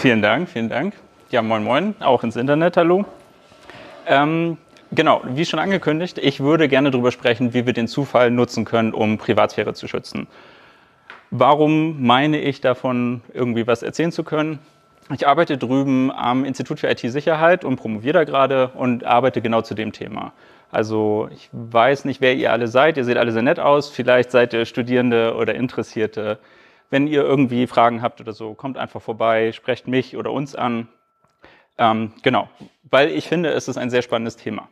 Vielen Dank, vielen Dank. Ja, moin, moin, auch ins Internet, hallo. Ähm, genau, wie schon angekündigt, ich würde gerne darüber sprechen, wie wir den Zufall nutzen können, um Privatsphäre zu schützen. Warum meine ich davon, irgendwie was erzählen zu können? Ich arbeite drüben am Institut für IT-Sicherheit und promoviere da gerade und arbeite genau zu dem Thema. Also ich weiß nicht, wer ihr alle seid. Ihr seht alle sehr nett aus. Vielleicht seid ihr Studierende oder Interessierte wenn ihr irgendwie Fragen habt oder so, kommt einfach vorbei, sprecht mich oder uns an. Ähm, genau, weil ich finde, es ist ein sehr spannendes Thema.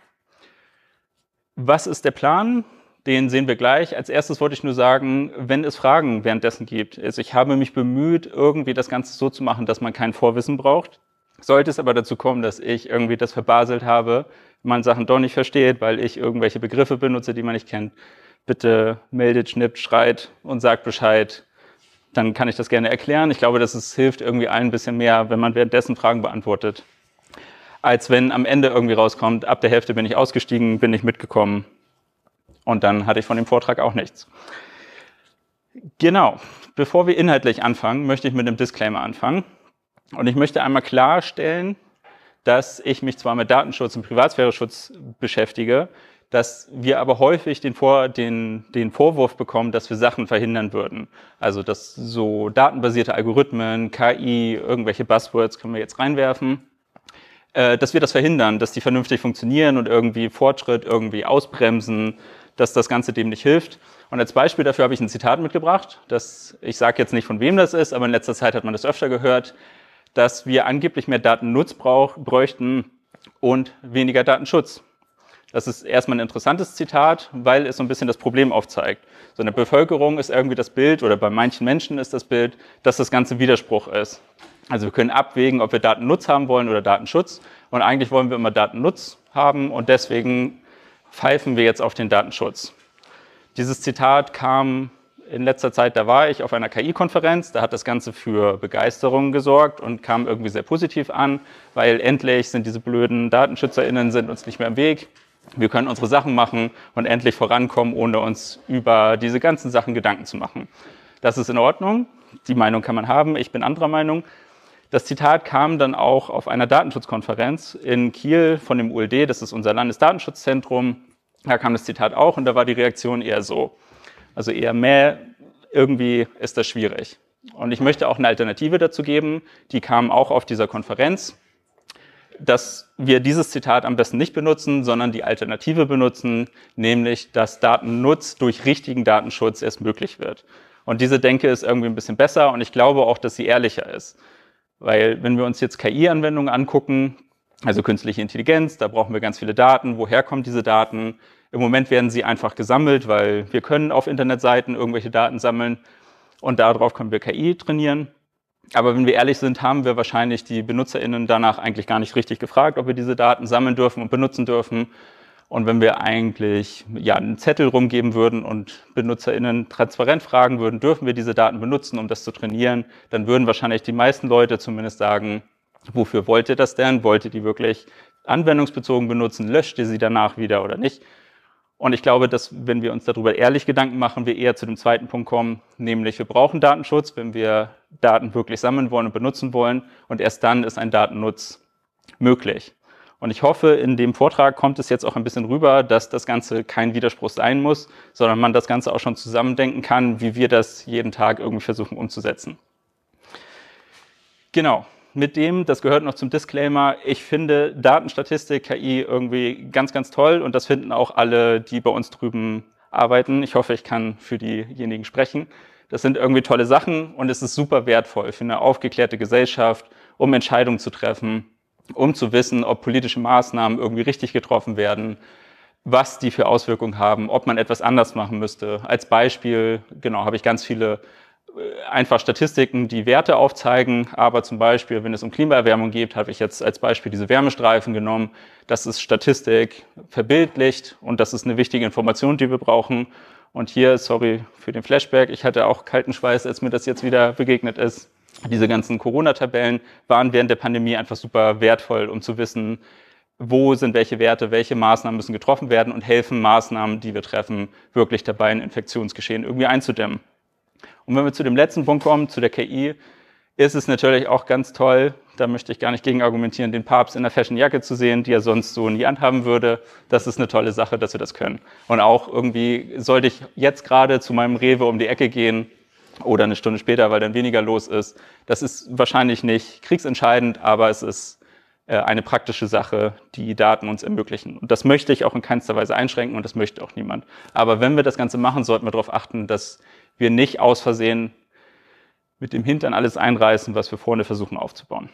Was ist der Plan? Den sehen wir gleich. Als erstes wollte ich nur sagen, wenn es Fragen währenddessen gibt, also ich habe mich bemüht, irgendwie das Ganze so zu machen, dass man kein Vorwissen braucht. Sollte es aber dazu kommen, dass ich irgendwie das verbaselt habe, man Sachen doch nicht versteht, weil ich irgendwelche Begriffe benutze, die man nicht kennt, bitte meldet, schnippt, schreit und sagt Bescheid dann kann ich das gerne erklären. Ich glaube, dass es hilft irgendwie allen ein bisschen mehr, wenn man währenddessen Fragen beantwortet, als wenn am Ende irgendwie rauskommt, ab der Hälfte bin ich ausgestiegen, bin ich mitgekommen und dann hatte ich von dem Vortrag auch nichts. Genau, bevor wir inhaltlich anfangen, möchte ich mit einem Disclaimer anfangen. Und ich möchte einmal klarstellen, dass ich mich zwar mit Datenschutz und Privatsphäreschutz beschäftige, dass wir aber häufig den, Vor den, den Vorwurf bekommen, dass wir Sachen verhindern würden. Also dass so datenbasierte Algorithmen, KI, irgendwelche Buzzwords können wir jetzt reinwerfen, äh, dass wir das verhindern, dass die vernünftig funktionieren und irgendwie Fortschritt irgendwie ausbremsen, dass das Ganze dem nicht hilft. Und als Beispiel dafür habe ich ein Zitat mitgebracht, das ich sage jetzt nicht von wem das ist, aber in letzter Zeit hat man das öfter gehört, dass wir angeblich mehr Datennutz brauch, bräuchten und weniger Datenschutz. Das ist erstmal ein interessantes Zitat, weil es so ein bisschen das Problem aufzeigt. So eine Bevölkerung ist irgendwie das Bild, oder bei manchen Menschen ist das Bild, dass das Ganze Widerspruch ist. Also wir können abwägen, ob wir Datennutz haben wollen oder Datenschutz. Und eigentlich wollen wir immer Datennutz haben und deswegen pfeifen wir jetzt auf den Datenschutz. Dieses Zitat kam in letzter Zeit, da war ich auf einer KI-Konferenz, da hat das Ganze für Begeisterung gesorgt und kam irgendwie sehr positiv an, weil endlich sind diese blöden DatenschützerInnen sind uns nicht mehr im Weg. Wir können unsere Sachen machen und endlich vorankommen, ohne uns über diese ganzen Sachen Gedanken zu machen. Das ist in Ordnung. Die Meinung kann man haben. Ich bin anderer Meinung. Das Zitat kam dann auch auf einer Datenschutzkonferenz in Kiel von dem ULD. Das ist unser Landesdatenschutzzentrum. Da kam das Zitat auch und da war die Reaktion eher so. Also eher mehr, irgendwie ist das schwierig. Und ich möchte auch eine Alternative dazu geben. Die kam auch auf dieser Konferenz dass wir dieses Zitat am besten nicht benutzen, sondern die Alternative benutzen, nämlich, dass Datennutz durch richtigen Datenschutz erst möglich wird. Und diese Denke ist irgendwie ein bisschen besser und ich glaube auch, dass sie ehrlicher ist. Weil wenn wir uns jetzt KI-Anwendungen angucken, also künstliche Intelligenz, da brauchen wir ganz viele Daten. Woher kommen diese Daten? Im Moment werden sie einfach gesammelt, weil wir können auf Internetseiten irgendwelche Daten sammeln und darauf können wir KI trainieren. Aber wenn wir ehrlich sind, haben wir wahrscheinlich die BenutzerInnen danach eigentlich gar nicht richtig gefragt, ob wir diese Daten sammeln dürfen und benutzen dürfen. Und wenn wir eigentlich ja, einen Zettel rumgeben würden und BenutzerInnen transparent fragen würden, dürfen wir diese Daten benutzen, um das zu trainieren, dann würden wahrscheinlich die meisten Leute zumindest sagen, wofür wollt ihr das denn? Wollt ihr die wirklich anwendungsbezogen benutzen? Löscht ihr sie danach wieder oder nicht? Und ich glaube, dass wenn wir uns darüber ehrlich Gedanken machen, wir eher zu dem zweiten Punkt kommen, nämlich wir brauchen Datenschutz, wenn wir Daten wirklich sammeln wollen und benutzen wollen. Und erst dann ist ein Datennutz möglich. Und ich hoffe, in dem Vortrag kommt es jetzt auch ein bisschen rüber, dass das Ganze kein Widerspruch sein muss, sondern man das Ganze auch schon zusammendenken kann, wie wir das jeden Tag irgendwie versuchen umzusetzen. Genau mit dem, das gehört noch zum Disclaimer, ich finde Datenstatistik, KI irgendwie ganz, ganz toll und das finden auch alle, die bei uns drüben arbeiten. Ich hoffe, ich kann für diejenigen sprechen. Das sind irgendwie tolle Sachen und es ist super wertvoll für eine aufgeklärte Gesellschaft, um Entscheidungen zu treffen, um zu wissen, ob politische Maßnahmen irgendwie richtig getroffen werden, was die für Auswirkungen haben, ob man etwas anders machen müsste. Als Beispiel, genau, habe ich ganz viele äh, einfach Statistiken, die Werte aufzeigen, aber zum Beispiel, wenn es um Klimaerwärmung geht, habe ich jetzt als Beispiel diese Wärmestreifen genommen. Das ist Statistik verbildlicht und das ist eine wichtige Information, die wir brauchen. Und hier, sorry für den Flashback, ich hatte auch kalten Schweiß, als mir das jetzt wieder begegnet ist. Diese ganzen Corona-Tabellen waren während der Pandemie einfach super wertvoll, um zu wissen, wo sind welche Werte, welche Maßnahmen müssen getroffen werden und helfen Maßnahmen, die wir treffen, wirklich dabei, ein Infektionsgeschehen irgendwie einzudämmen. Und wenn wir zu dem letzten Punkt kommen, zu der KI, ist es natürlich auch ganz toll, da möchte ich gar nicht gegen argumentieren, den Papst in der Fashionjacke zu sehen, die er sonst so nie anhaben würde. Das ist eine tolle Sache, dass wir das können. Und auch irgendwie sollte ich jetzt gerade zu meinem Rewe um die Ecke gehen oder eine Stunde später, weil dann weniger los ist. Das ist wahrscheinlich nicht kriegsentscheidend, aber es ist äh, eine praktische Sache, die Daten uns ermöglichen. Und das möchte ich auch in keinster Weise einschränken und das möchte auch niemand. Aber wenn wir das Ganze machen, sollten wir darauf achten, dass wir nicht aus Versehen mit dem Hintern alles einreißen, was wir vorne versuchen aufzubauen.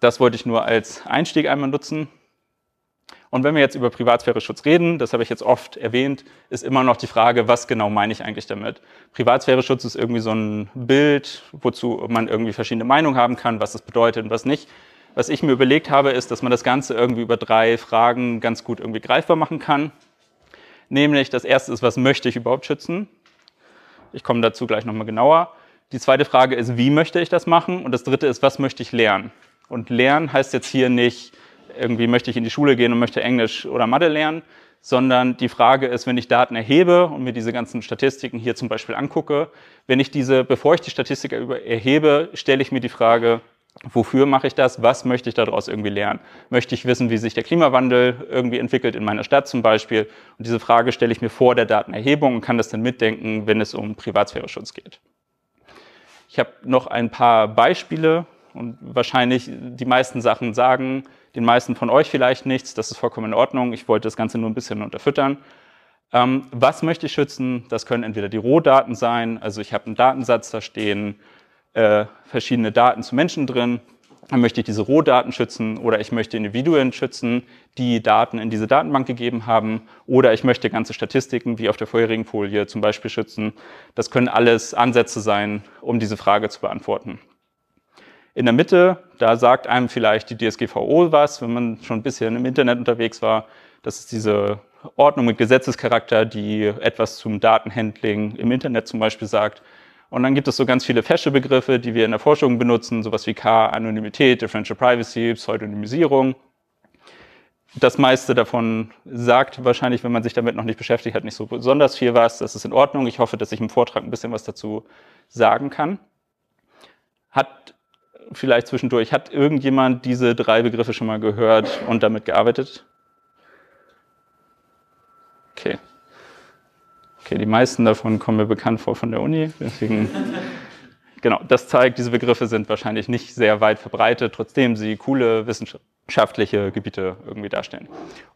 Das wollte ich nur als Einstieg einmal nutzen. Und wenn wir jetzt über Privatsphäre-Schutz reden, das habe ich jetzt oft erwähnt, ist immer noch die Frage, was genau meine ich eigentlich damit? Privatsphäre-Schutz ist irgendwie so ein Bild, wozu man irgendwie verschiedene Meinungen haben kann, was das bedeutet und was nicht. Was ich mir überlegt habe, ist, dass man das Ganze irgendwie über drei Fragen ganz gut irgendwie greifbar machen kann. Nämlich das erste ist, was möchte ich überhaupt schützen? Ich komme dazu gleich nochmal genauer. Die zweite Frage ist, wie möchte ich das machen? Und das dritte ist, was möchte ich lernen? Und lernen heißt jetzt hier nicht, irgendwie möchte ich in die Schule gehen und möchte Englisch oder Mathe lernen, sondern die Frage ist, wenn ich Daten erhebe und mir diese ganzen Statistiken hier zum Beispiel angucke, wenn ich diese, bevor ich die Statistik erhebe, stelle ich mir die Frage, Wofür mache ich das? Was möchte ich daraus irgendwie lernen? Möchte ich wissen, wie sich der Klimawandel irgendwie entwickelt in meiner Stadt zum Beispiel? Und diese Frage stelle ich mir vor der Datenerhebung und kann das dann mitdenken, wenn es um Privatsphäre-Schutz geht. Ich habe noch ein paar Beispiele und wahrscheinlich die meisten Sachen sagen den meisten von euch vielleicht nichts. Das ist vollkommen in Ordnung. Ich wollte das Ganze nur ein bisschen unterfüttern. Ähm, was möchte ich schützen? Das können entweder die Rohdaten sein, also ich habe einen Datensatz da stehen, äh, verschiedene Daten zu Menschen drin. Dann möchte ich diese Rohdaten schützen oder ich möchte Individuen schützen, die Daten in diese Datenbank gegeben haben oder ich möchte ganze Statistiken wie auf der vorherigen Folie zum Beispiel schützen. Das können alles Ansätze sein, um diese Frage zu beantworten. In der Mitte, da sagt einem vielleicht die DSGVO was, wenn man schon ein bisschen im Internet unterwegs war. Das ist diese Ordnung mit Gesetzescharakter, die etwas zum Datenhandling im Internet zum Beispiel sagt. Und dann gibt es so ganz viele fesche Begriffe, die wir in der Forschung benutzen, sowas wie K, Anonymität, Differential Privacy, Pseudonymisierung. Das meiste davon sagt wahrscheinlich, wenn man sich damit noch nicht beschäftigt hat, nicht so besonders viel was. Das ist in Ordnung. Ich hoffe, dass ich im Vortrag ein bisschen was dazu sagen kann. Hat vielleicht zwischendurch, hat irgendjemand diese drei Begriffe schon mal gehört und damit gearbeitet? Okay. Okay, die meisten davon kommen mir bekannt vor von der Uni, deswegen. genau, das zeigt, diese Begriffe sind wahrscheinlich nicht sehr weit verbreitet, trotzdem sie coole wissenschaftliche Gebiete irgendwie darstellen.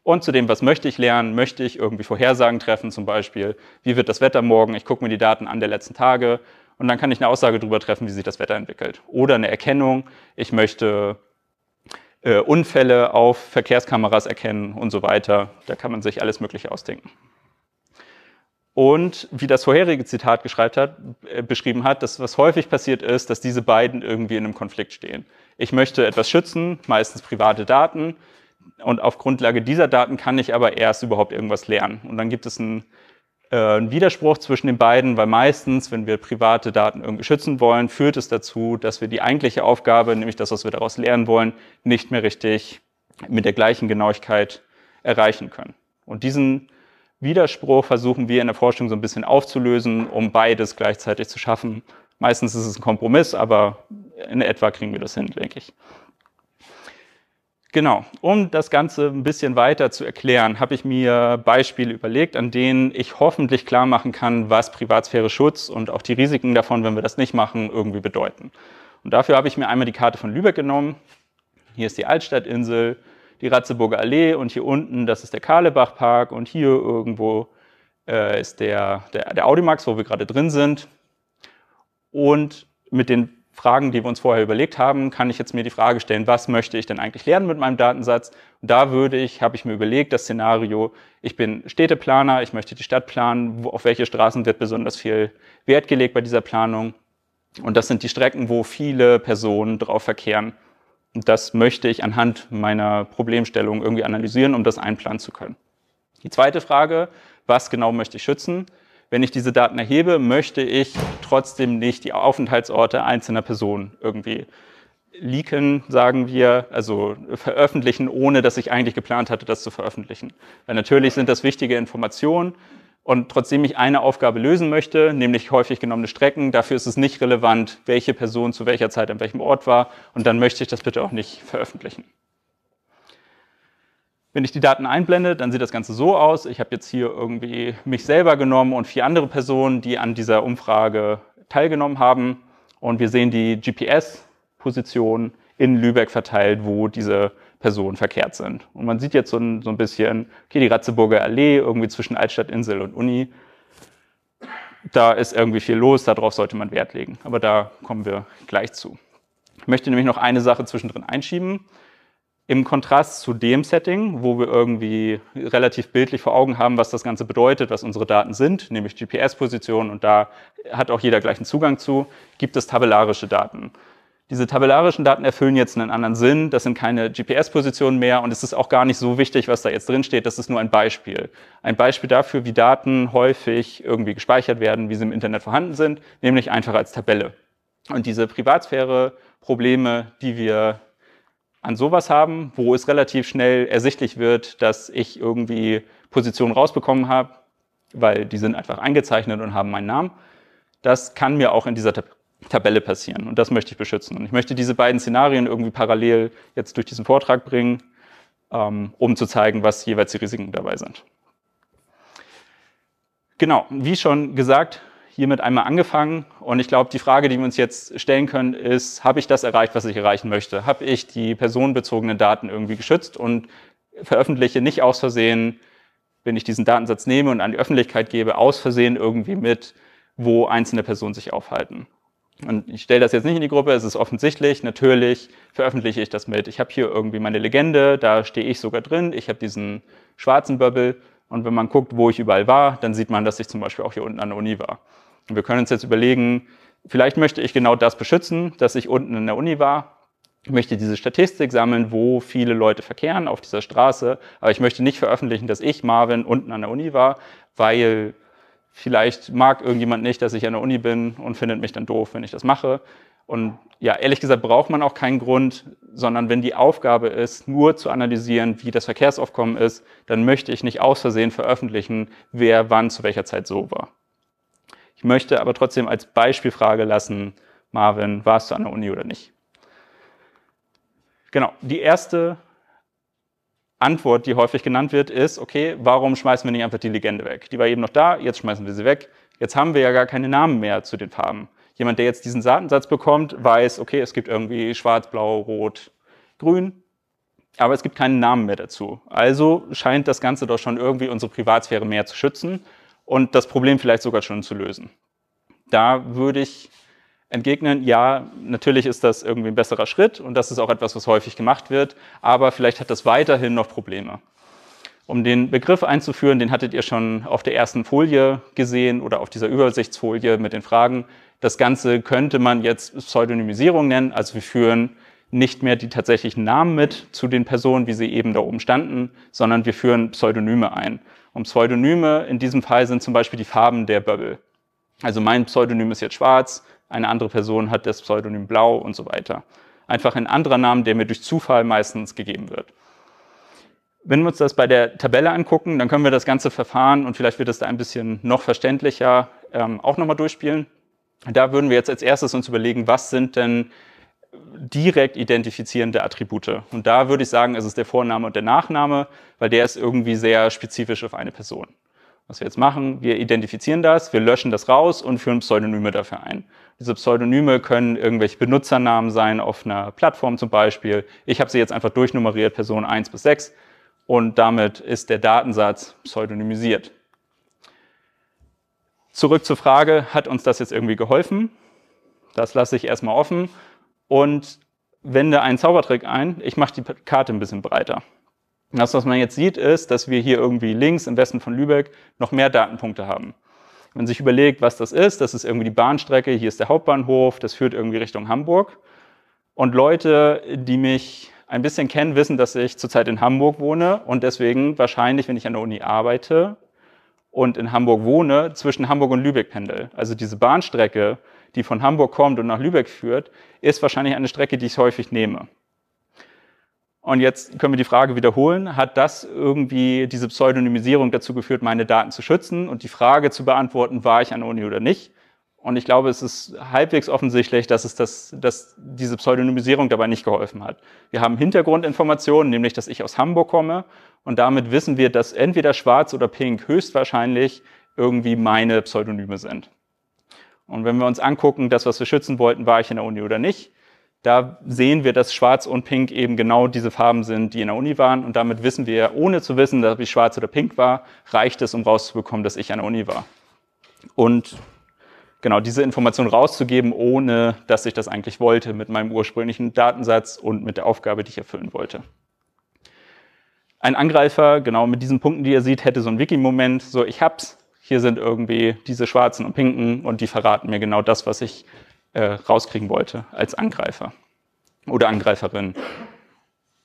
Und zu dem, was möchte ich lernen, möchte ich irgendwie Vorhersagen treffen, zum Beispiel, wie wird das Wetter morgen? Ich gucke mir die Daten an der letzten Tage und dann kann ich eine Aussage darüber treffen, wie sich das Wetter entwickelt. Oder eine Erkennung, ich möchte äh, Unfälle auf Verkehrskameras erkennen und so weiter. Da kann man sich alles Mögliche ausdenken. Und wie das vorherige Zitat hat, äh, beschrieben hat, dass was häufig passiert ist, dass diese beiden irgendwie in einem Konflikt stehen. Ich möchte etwas schützen, meistens private Daten. Und auf Grundlage dieser Daten kann ich aber erst überhaupt irgendwas lernen. Und dann gibt es einen, äh, einen Widerspruch zwischen den beiden, weil meistens, wenn wir private Daten irgendwie schützen wollen, führt es dazu, dass wir die eigentliche Aufgabe, nämlich das, was wir daraus lernen wollen, nicht mehr richtig mit der gleichen Genauigkeit erreichen können. Und diesen Widerspruch versuchen wir in der Forschung so ein bisschen aufzulösen, um beides gleichzeitig zu schaffen. Meistens ist es ein Kompromiss, aber in etwa kriegen wir das hin, denke ich. Genau, um das Ganze ein bisschen weiter zu erklären, habe ich mir Beispiele überlegt, an denen ich hoffentlich klar machen kann, was Privatsphäre-Schutz und auch die Risiken davon, wenn wir das nicht machen, irgendwie bedeuten. Und dafür habe ich mir einmal die Karte von Lübeck genommen. Hier ist die Altstadtinsel, die Ratzeburger Allee und hier unten, das ist der Kahlebach Park und hier irgendwo äh, ist der, der, der Audimax, wo wir gerade drin sind. Und mit den Fragen, die wir uns vorher überlegt haben, kann ich jetzt mir die Frage stellen, was möchte ich denn eigentlich lernen mit meinem Datensatz? Und da würde ich, habe ich mir überlegt, das Szenario, ich bin Städteplaner, ich möchte die Stadt planen, wo, auf welche Straßen wird besonders viel Wert gelegt bei dieser Planung? Und das sind die Strecken, wo viele Personen drauf verkehren das möchte ich anhand meiner Problemstellung irgendwie analysieren, um das einplanen zu können. Die zweite Frage, was genau möchte ich schützen? Wenn ich diese Daten erhebe, möchte ich trotzdem nicht die Aufenthaltsorte einzelner Personen irgendwie leaken, sagen wir, also veröffentlichen, ohne dass ich eigentlich geplant hatte, das zu veröffentlichen. Weil natürlich sind das wichtige Informationen, und trotzdem ich eine Aufgabe lösen möchte, nämlich häufig genommene Strecken, dafür ist es nicht relevant, welche Person zu welcher Zeit an welchem Ort war. Und dann möchte ich das bitte auch nicht veröffentlichen. Wenn ich die Daten einblende, dann sieht das Ganze so aus. Ich habe jetzt hier irgendwie mich selber genommen und vier andere Personen, die an dieser Umfrage teilgenommen haben. Und wir sehen die GPS-Position in Lübeck verteilt, wo diese Personen verkehrt sind. Und man sieht jetzt so ein, so ein bisschen, okay, die Ratzeburger Allee irgendwie zwischen Altstadtinsel und Uni, da ist irgendwie viel los, darauf sollte man Wert legen. Aber da kommen wir gleich zu. Ich möchte nämlich noch eine Sache zwischendrin einschieben. Im Kontrast zu dem Setting, wo wir irgendwie relativ bildlich vor Augen haben, was das Ganze bedeutet, was unsere Daten sind, nämlich GPS-Positionen und da hat auch jeder gleichen Zugang zu, gibt es tabellarische Daten. Diese tabellarischen Daten erfüllen jetzt einen anderen Sinn, das sind keine GPS-Positionen mehr und es ist auch gar nicht so wichtig, was da jetzt drin steht, das ist nur ein Beispiel. Ein Beispiel dafür, wie Daten häufig irgendwie gespeichert werden, wie sie im Internet vorhanden sind, nämlich einfach als Tabelle. Und diese Privatsphäre-Probleme, die wir an sowas haben, wo es relativ schnell ersichtlich wird, dass ich irgendwie Positionen rausbekommen habe, weil die sind einfach eingezeichnet und haben meinen Namen, das kann mir auch in dieser Tab Tabelle passieren. Und das möchte ich beschützen. Und ich möchte diese beiden Szenarien irgendwie parallel jetzt durch diesen Vortrag bringen, ähm, um zu zeigen, was jeweils die Risiken dabei sind. Genau, wie schon gesagt, hiermit einmal angefangen. Und ich glaube, die Frage, die wir uns jetzt stellen können, ist, habe ich das erreicht, was ich erreichen möchte? Habe ich die personenbezogenen Daten irgendwie geschützt und veröffentliche nicht aus Versehen, wenn ich diesen Datensatz nehme und an die Öffentlichkeit gebe, aus Versehen irgendwie mit, wo einzelne Personen sich aufhalten? und ich stelle das jetzt nicht in die Gruppe, es ist offensichtlich, natürlich veröffentliche ich das mit. Ich habe hier irgendwie meine Legende, da stehe ich sogar drin, ich habe diesen schwarzen Bubble und wenn man guckt, wo ich überall war, dann sieht man, dass ich zum Beispiel auch hier unten an der Uni war. Und wir können uns jetzt überlegen, vielleicht möchte ich genau das beschützen, dass ich unten in der Uni war. Ich möchte diese Statistik sammeln, wo viele Leute verkehren auf dieser Straße, aber ich möchte nicht veröffentlichen, dass ich, Marvin, unten an der Uni war, weil vielleicht mag irgendjemand nicht, dass ich an der Uni bin und findet mich dann doof, wenn ich das mache. Und ja, ehrlich gesagt braucht man auch keinen Grund, sondern wenn die Aufgabe ist, nur zu analysieren, wie das Verkehrsaufkommen ist, dann möchte ich nicht aus Versehen veröffentlichen, wer wann zu welcher Zeit so war. Ich möchte aber trotzdem als Beispielfrage lassen, Marvin, warst du an der Uni oder nicht? Genau, die erste Antwort, die häufig genannt wird, ist, okay, warum schmeißen wir nicht einfach die Legende weg? Die war eben noch da, jetzt schmeißen wir sie weg. Jetzt haben wir ja gar keine Namen mehr zu den Farben. Jemand, der jetzt diesen Datensatz bekommt, weiß, okay, es gibt irgendwie schwarz, blau, rot, grün, aber es gibt keinen Namen mehr dazu. Also scheint das Ganze doch schon irgendwie unsere Privatsphäre mehr zu schützen und das Problem vielleicht sogar schon zu lösen. Da würde ich entgegnen, ja, natürlich ist das irgendwie ein besserer Schritt und das ist auch etwas, was häufig gemacht wird, aber vielleicht hat das weiterhin noch Probleme. Um den Begriff einzuführen, den hattet ihr schon auf der ersten Folie gesehen oder auf dieser Übersichtsfolie mit den Fragen. Das Ganze könnte man jetzt Pseudonymisierung nennen, also wir führen nicht mehr die tatsächlichen Namen mit zu den Personen, wie sie eben da oben standen, sondern wir führen Pseudonyme ein. Und Pseudonyme in diesem Fall sind zum Beispiel die Farben der Bubble. Also mein Pseudonym ist jetzt schwarz, eine andere Person hat das Pseudonym Blau und so weiter. Einfach ein anderer Name, der mir durch Zufall meistens gegeben wird. Wenn wir uns das bei der Tabelle angucken, dann können wir das ganze Verfahren und vielleicht wird es da ein bisschen noch verständlicher ähm, auch nochmal durchspielen. Da würden wir jetzt als erstes uns überlegen, was sind denn direkt identifizierende Attribute. Und da würde ich sagen, es ist der Vorname und der Nachname, weil der ist irgendwie sehr spezifisch auf eine Person. Was wir jetzt machen, wir identifizieren das, wir löschen das raus und führen Pseudonyme dafür ein. Diese Pseudonyme können irgendwelche Benutzernamen sein auf einer Plattform zum Beispiel. Ich habe sie jetzt einfach durchnummeriert, Person 1 bis 6 und damit ist der Datensatz pseudonymisiert. Zurück zur Frage, hat uns das jetzt irgendwie geholfen? Das lasse ich erstmal offen und wende einen Zaubertrick ein. Ich mache die Karte ein bisschen breiter das, was man jetzt sieht, ist, dass wir hier irgendwie links im Westen von Lübeck noch mehr Datenpunkte haben. Wenn man sich überlegt, was das ist, das ist irgendwie die Bahnstrecke, hier ist der Hauptbahnhof, das führt irgendwie Richtung Hamburg. Und Leute, die mich ein bisschen kennen, wissen, dass ich zurzeit in Hamburg wohne und deswegen wahrscheinlich, wenn ich an der Uni arbeite und in Hamburg wohne, zwischen Hamburg und Lübeck pendel. Also diese Bahnstrecke, die von Hamburg kommt und nach Lübeck führt, ist wahrscheinlich eine Strecke, die ich häufig nehme. Und jetzt können wir die Frage wiederholen, hat das irgendwie diese Pseudonymisierung dazu geführt, meine Daten zu schützen und die Frage zu beantworten, war ich an der Uni oder nicht? Und ich glaube, es ist halbwegs offensichtlich, dass, es das, dass diese Pseudonymisierung dabei nicht geholfen hat. Wir haben Hintergrundinformationen, nämlich, dass ich aus Hamburg komme und damit wissen wir, dass entweder schwarz oder pink höchstwahrscheinlich irgendwie meine Pseudonyme sind. Und wenn wir uns angucken, das, was wir schützen wollten, war ich in der Uni oder nicht, da sehen wir, dass Schwarz und Pink eben genau diese Farben sind, die in der Uni waren. Und damit wissen wir, ohne zu wissen, dass ich schwarz oder pink war, reicht es, um rauszubekommen, dass ich an der Uni war. Und genau diese Information rauszugeben, ohne dass ich das eigentlich wollte, mit meinem ursprünglichen Datensatz und mit der Aufgabe, die ich erfüllen wollte. Ein Angreifer, genau mit diesen Punkten, die ihr seht, hätte so einen Wiki-Moment, so ich hab's, hier sind irgendwie diese schwarzen und pinken und die verraten mir genau das, was ich äh, rauskriegen wollte als Angreifer oder Angreiferin.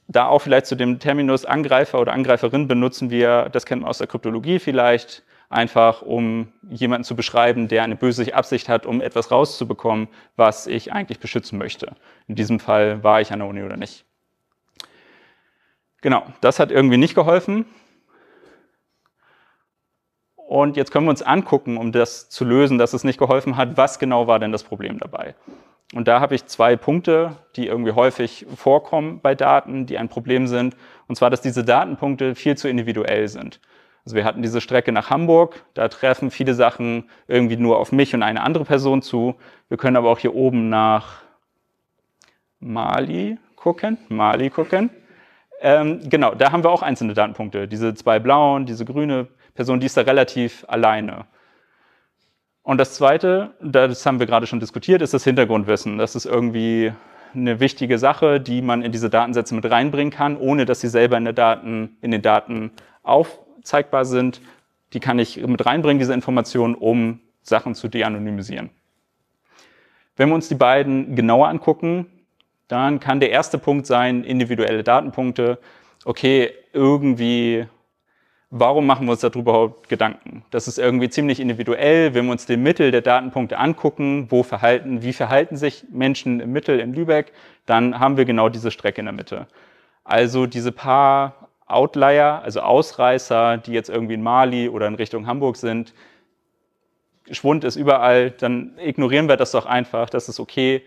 Da auch vielleicht zu dem Terminus Angreifer oder Angreiferin benutzen wir, das kennt man aus der Kryptologie vielleicht, einfach um jemanden zu beschreiben, der eine böse Absicht hat, um etwas rauszubekommen, was ich eigentlich beschützen möchte. In diesem Fall war ich an der Uni oder nicht. Genau, das hat irgendwie nicht geholfen. Und jetzt können wir uns angucken, um das zu lösen, dass es nicht geholfen hat, was genau war denn das Problem dabei. Und da habe ich zwei Punkte, die irgendwie häufig vorkommen bei Daten, die ein Problem sind. Und zwar, dass diese Datenpunkte viel zu individuell sind. Also wir hatten diese Strecke nach Hamburg, da treffen viele Sachen irgendwie nur auf mich und eine andere Person zu. Wir können aber auch hier oben nach Mali gucken, Mali gucken. Ähm, genau, da haben wir auch einzelne Datenpunkte. Diese zwei blauen, diese grüne Person, die ist da relativ alleine. Und das Zweite, das haben wir gerade schon diskutiert, ist das Hintergrundwissen. Das ist irgendwie eine wichtige Sache, die man in diese Datensätze mit reinbringen kann, ohne dass sie selber in, Daten, in den Daten aufzeigbar sind. Die kann ich mit reinbringen, diese Informationen, um Sachen zu de-anonymisieren. Wenn wir uns die beiden genauer angucken, dann kann der erste Punkt sein, individuelle Datenpunkte. Okay, irgendwie warum machen wir uns darüber überhaupt Gedanken? Das ist irgendwie ziemlich individuell. Wenn wir uns den Mittel der Datenpunkte angucken, wo verhalten, wie verhalten sich Menschen im Mittel in Lübeck, dann haben wir genau diese Strecke in der Mitte. Also diese paar Outlier, also Ausreißer, die jetzt irgendwie in Mali oder in Richtung Hamburg sind, Schwund ist überall, dann ignorieren wir das doch einfach, das ist okay.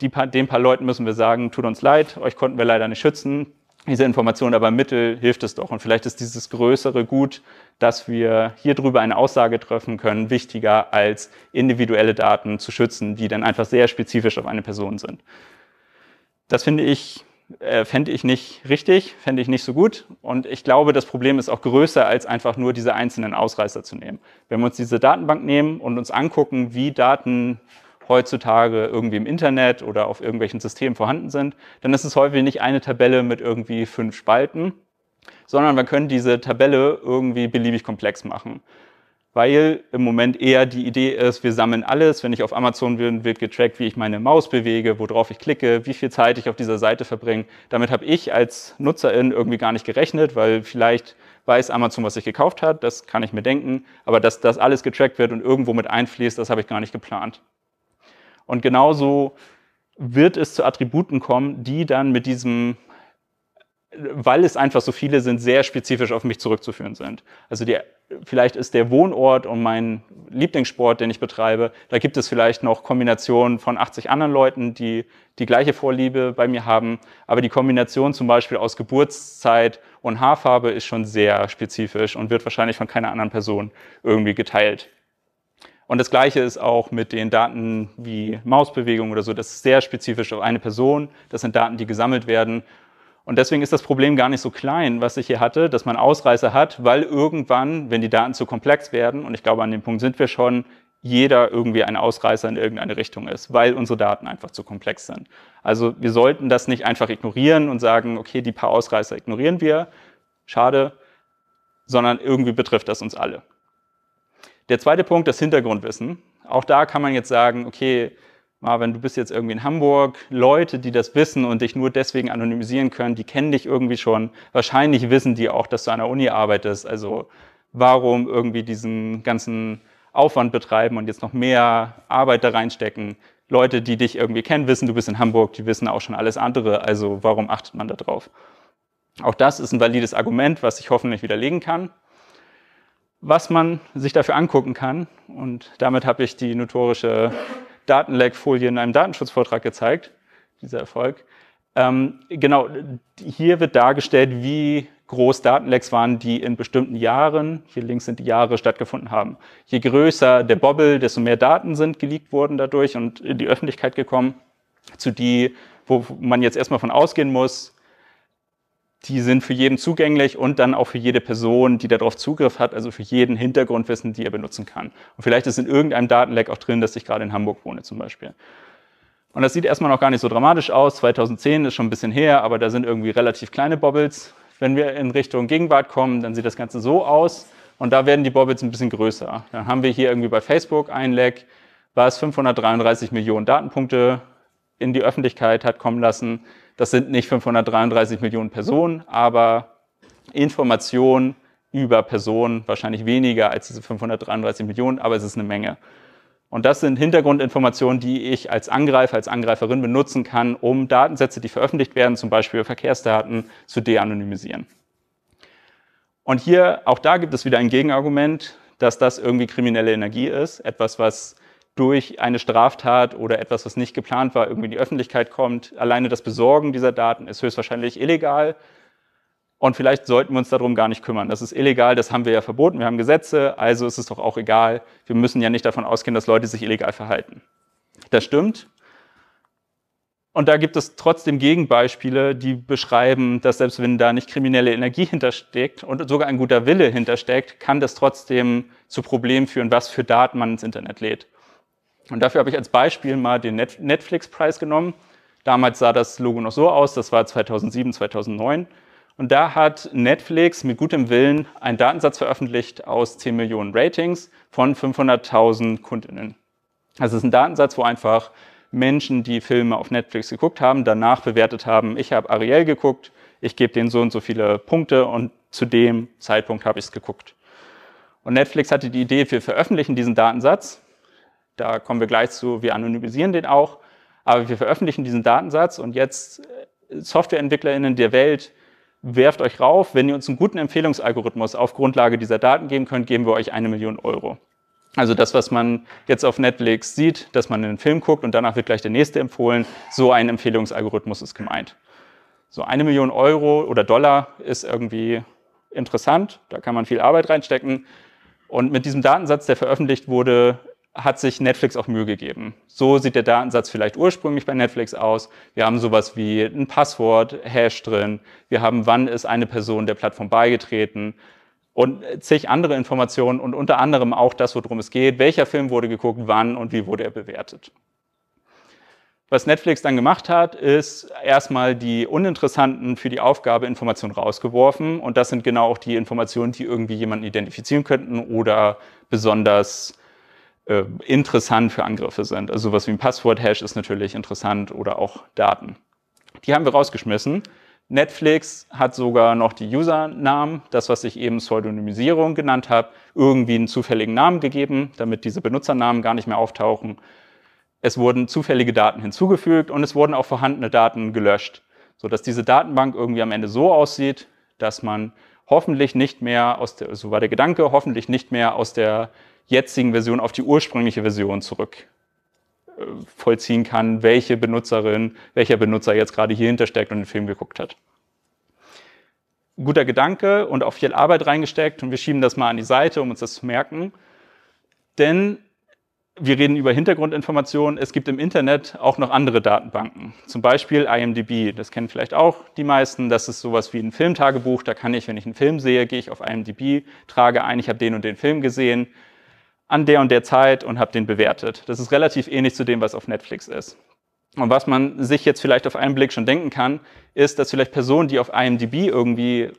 Die den paar Leuten müssen wir sagen, tut uns leid, euch konnten wir leider nicht schützen, diese Information, aber Mittel hilft es doch. Und vielleicht ist dieses größere Gut, dass wir hier drüber eine Aussage treffen können, wichtiger als individuelle Daten zu schützen, die dann einfach sehr spezifisch auf eine Person sind. Das finde ich, äh, fände ich nicht richtig, fände ich nicht so gut. Und ich glaube, das Problem ist auch größer, als einfach nur diese einzelnen Ausreißer zu nehmen. Wenn wir uns diese Datenbank nehmen und uns angucken, wie Daten heutzutage irgendwie im Internet oder auf irgendwelchen Systemen vorhanden sind, dann ist es häufig nicht eine Tabelle mit irgendwie fünf Spalten, sondern wir können diese Tabelle irgendwie beliebig komplex machen. Weil im Moment eher die Idee ist, wir sammeln alles. Wenn ich auf Amazon bin, wird getrackt, wie ich meine Maus bewege, worauf ich klicke, wie viel Zeit ich auf dieser Seite verbringe. Damit habe ich als Nutzerin irgendwie gar nicht gerechnet, weil vielleicht weiß Amazon, was ich gekauft hat, das kann ich mir denken. Aber dass das alles getrackt wird und irgendwo mit einfließt, das habe ich gar nicht geplant. Und genauso wird es zu Attributen kommen, die dann mit diesem, weil es einfach so viele sind, sehr spezifisch auf mich zurückzuführen sind. Also die, vielleicht ist der Wohnort und mein Lieblingssport, den ich betreibe, da gibt es vielleicht noch Kombinationen von 80 anderen Leuten, die die gleiche Vorliebe bei mir haben. Aber die Kombination zum Beispiel aus Geburtszeit und Haarfarbe ist schon sehr spezifisch und wird wahrscheinlich von keiner anderen Person irgendwie geteilt. Und das Gleiche ist auch mit den Daten wie Mausbewegungen oder so. Das ist sehr spezifisch auf eine Person. Das sind Daten, die gesammelt werden. Und deswegen ist das Problem gar nicht so klein, was ich hier hatte, dass man Ausreißer hat, weil irgendwann, wenn die Daten zu komplex werden, und ich glaube, an dem Punkt sind wir schon, jeder irgendwie ein Ausreißer in irgendeine Richtung ist, weil unsere Daten einfach zu komplex sind. Also wir sollten das nicht einfach ignorieren und sagen, okay, die paar Ausreißer ignorieren wir, schade, sondern irgendwie betrifft das uns alle. Der zweite Punkt, das Hintergrundwissen. Auch da kann man jetzt sagen, okay, Marvin, du bist jetzt irgendwie in Hamburg. Leute, die das wissen und dich nur deswegen anonymisieren können, die kennen dich irgendwie schon. Wahrscheinlich wissen die auch, dass du an der Uni arbeitest. Also warum irgendwie diesen ganzen Aufwand betreiben und jetzt noch mehr Arbeit da reinstecken? Leute, die dich irgendwie kennen, wissen, du bist in Hamburg, die wissen auch schon alles andere. Also warum achtet man da drauf? Auch das ist ein valides Argument, was ich hoffentlich widerlegen kann was man sich dafür angucken kann. Und damit habe ich die notorische Datenleck-Folie in einem Datenschutzvortrag gezeigt, dieser Erfolg. Ähm, genau, hier wird dargestellt, wie groß Datenlecks waren, die in bestimmten Jahren, hier links sind die Jahre, stattgefunden haben. Je größer der Bobble, desto mehr Daten sind geleakt worden dadurch und in die Öffentlichkeit gekommen, zu die, wo man jetzt erstmal von ausgehen muss, die sind für jeden zugänglich und dann auch für jede Person, die darauf Zugriff hat, also für jeden Hintergrundwissen, die er benutzen kann. Und vielleicht ist in irgendeinem Datenleck auch drin, dass ich gerade in Hamburg wohne zum Beispiel. Und das sieht erstmal noch gar nicht so dramatisch aus. 2010 ist schon ein bisschen her, aber da sind irgendwie relativ kleine Bobbles. Wenn wir in Richtung Gegenwart kommen, dann sieht das Ganze so aus. Und da werden die Bobbles ein bisschen größer. Dann haben wir hier irgendwie bei Facebook ein Leck, was 533 Millionen Datenpunkte in die Öffentlichkeit hat kommen lassen. Das sind nicht 533 Millionen Personen, aber Informationen über Personen, wahrscheinlich weniger als diese 533 Millionen, aber es ist eine Menge. Und das sind Hintergrundinformationen, die ich als Angreifer, als Angreiferin benutzen kann, um Datensätze, die veröffentlicht werden, zum Beispiel Verkehrsdaten, zu de-anonymisieren. Und hier, auch da gibt es wieder ein Gegenargument, dass das irgendwie kriminelle Energie ist, etwas, was durch eine Straftat oder etwas, was nicht geplant war, irgendwie in die Öffentlichkeit kommt. Alleine das Besorgen dieser Daten ist höchstwahrscheinlich illegal. Und vielleicht sollten wir uns darum gar nicht kümmern. Das ist illegal, das haben wir ja verboten, wir haben Gesetze, also ist es doch auch egal. Wir müssen ja nicht davon ausgehen, dass Leute sich illegal verhalten. Das stimmt. Und da gibt es trotzdem Gegenbeispiele, die beschreiben, dass selbst wenn da nicht kriminelle Energie hintersteckt und sogar ein guter Wille hintersteckt, kann das trotzdem zu Problemen führen, was für Daten man ins Internet lädt. Und dafür habe ich als Beispiel mal den Net Netflix-Preis genommen. Damals sah das Logo noch so aus, das war 2007, 2009. Und da hat Netflix mit gutem Willen einen Datensatz veröffentlicht aus 10 Millionen Ratings von 500.000 Kundinnen. Das ist ein Datensatz, wo einfach Menschen, die Filme auf Netflix geguckt haben, danach bewertet haben, ich habe Ariel geguckt, ich gebe denen so und so viele Punkte und zu dem Zeitpunkt habe ich es geguckt. Und Netflix hatte die Idee, wir veröffentlichen diesen Datensatz da kommen wir gleich zu, wir anonymisieren den auch, aber wir veröffentlichen diesen Datensatz und jetzt äh, SoftwareentwicklerInnen der Welt, werft euch rauf. Wenn ihr uns einen guten Empfehlungsalgorithmus auf Grundlage dieser Daten geben könnt, geben wir euch eine Million Euro. Also das, was man jetzt auf Netflix sieht, dass man einen Film guckt und danach wird gleich der nächste empfohlen, so ein Empfehlungsalgorithmus ist gemeint. So eine Million Euro oder Dollar ist irgendwie interessant, da kann man viel Arbeit reinstecken. Und mit diesem Datensatz, der veröffentlicht wurde, hat sich Netflix auch Mühe gegeben. So sieht der Datensatz vielleicht ursprünglich bei Netflix aus. Wir haben sowas wie ein Passwort, Hash drin. Wir haben, wann ist eine Person der Plattform beigetreten und zig andere Informationen und unter anderem auch das, worum es geht. Welcher Film wurde geguckt, wann und wie wurde er bewertet? Was Netflix dann gemacht hat, ist erstmal die uninteressanten für die Aufgabe Informationen rausgeworfen. Und das sind genau auch die Informationen, die irgendwie jemanden identifizieren könnten oder besonders äh, interessant für Angriffe sind. Also sowas wie ein Passwort-Hash ist natürlich interessant oder auch Daten. Die haben wir rausgeschmissen. Netflix hat sogar noch die Usernamen, das, was ich eben Pseudonymisierung genannt habe, irgendwie einen zufälligen Namen gegeben, damit diese Benutzernamen gar nicht mehr auftauchen. Es wurden zufällige Daten hinzugefügt und es wurden auch vorhandene Daten gelöscht, sodass diese Datenbank irgendwie am Ende so aussieht, dass man hoffentlich nicht mehr aus der, so war der Gedanke, hoffentlich nicht mehr aus der jetzigen Version auf die ursprüngliche Version zurück äh, vollziehen kann, welche Benutzerin, welcher Benutzer jetzt gerade hier hintersteckt und den Film geguckt hat. Guter Gedanke und auch viel Arbeit reingesteckt und wir schieben das mal an die Seite, um uns das zu merken. Denn wir reden über Hintergrundinformationen. Es gibt im Internet auch noch andere Datenbanken. Zum Beispiel IMDb. Das kennen vielleicht auch die meisten. Das ist sowas wie ein Filmtagebuch. Da kann ich, wenn ich einen Film sehe, gehe ich auf IMDb, trage ein, ich habe den und den Film gesehen an der und der Zeit und habe den bewertet. Das ist relativ ähnlich zu dem, was auf Netflix ist. Und was man sich jetzt vielleicht auf einen Blick schon denken kann, ist, dass vielleicht Personen, die auf IMDb irgendwie äh,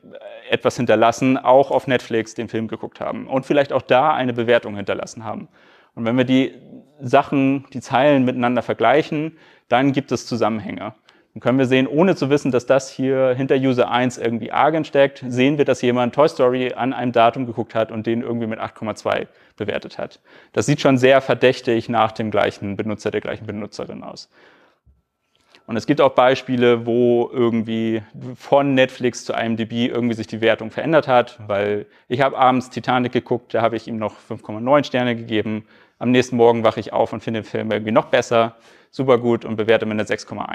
etwas hinterlassen, auch auf Netflix den Film geguckt haben und vielleicht auch da eine Bewertung hinterlassen haben. Und wenn wir die Sachen, die Zeilen miteinander vergleichen, dann gibt es Zusammenhänge. Dann können wir sehen, ohne zu wissen, dass das hier hinter User 1 irgendwie Argen steckt, sehen wir, dass jemand Toy Story an einem Datum geguckt hat und den irgendwie mit 8,2 bewertet hat. Das sieht schon sehr verdächtig nach dem gleichen Benutzer, der gleichen Benutzerin aus. Und es gibt auch Beispiele, wo irgendwie von Netflix zu IMDb irgendwie sich die Wertung verändert hat, weil ich habe abends Titanic geguckt, da habe ich ihm noch 5,9 Sterne gegeben. Am nächsten Morgen wache ich auf und finde den Film irgendwie noch besser, super gut und bewerte mit einer 6,1.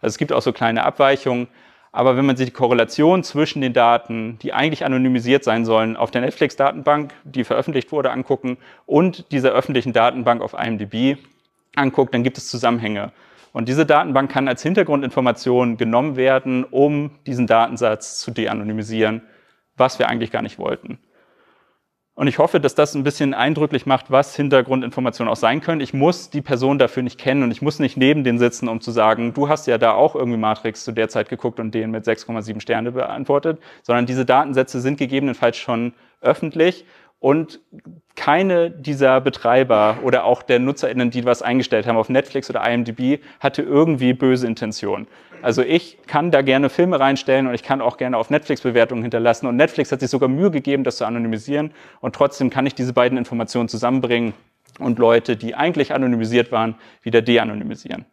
Also es gibt auch so kleine Abweichungen, aber wenn man sich die Korrelation zwischen den Daten, die eigentlich anonymisiert sein sollen, auf der Netflix-Datenbank, die veröffentlicht wurde, angucken und dieser öffentlichen Datenbank auf IMDb anguckt, dann gibt es Zusammenhänge. Und diese Datenbank kann als Hintergrundinformation genommen werden, um diesen Datensatz zu de-anonymisieren, was wir eigentlich gar nicht wollten. Und ich hoffe, dass das ein bisschen eindrücklich macht, was Hintergrundinformationen auch sein können. Ich muss die Person dafür nicht kennen und ich muss nicht neben den sitzen, um zu sagen, du hast ja da auch irgendwie Matrix zu der Zeit geguckt und den mit 6,7 Sterne beantwortet, sondern diese Datensätze sind gegebenenfalls schon öffentlich und keine dieser Betreiber oder auch der NutzerInnen, die was eingestellt haben auf Netflix oder IMDb, hatte irgendwie böse Intention. Also ich kann da gerne Filme reinstellen und ich kann auch gerne auf Netflix Bewertungen hinterlassen. Und Netflix hat sich sogar Mühe gegeben, das zu anonymisieren. Und trotzdem kann ich diese beiden Informationen zusammenbringen und Leute, die eigentlich anonymisiert waren, wieder de-anonymisieren.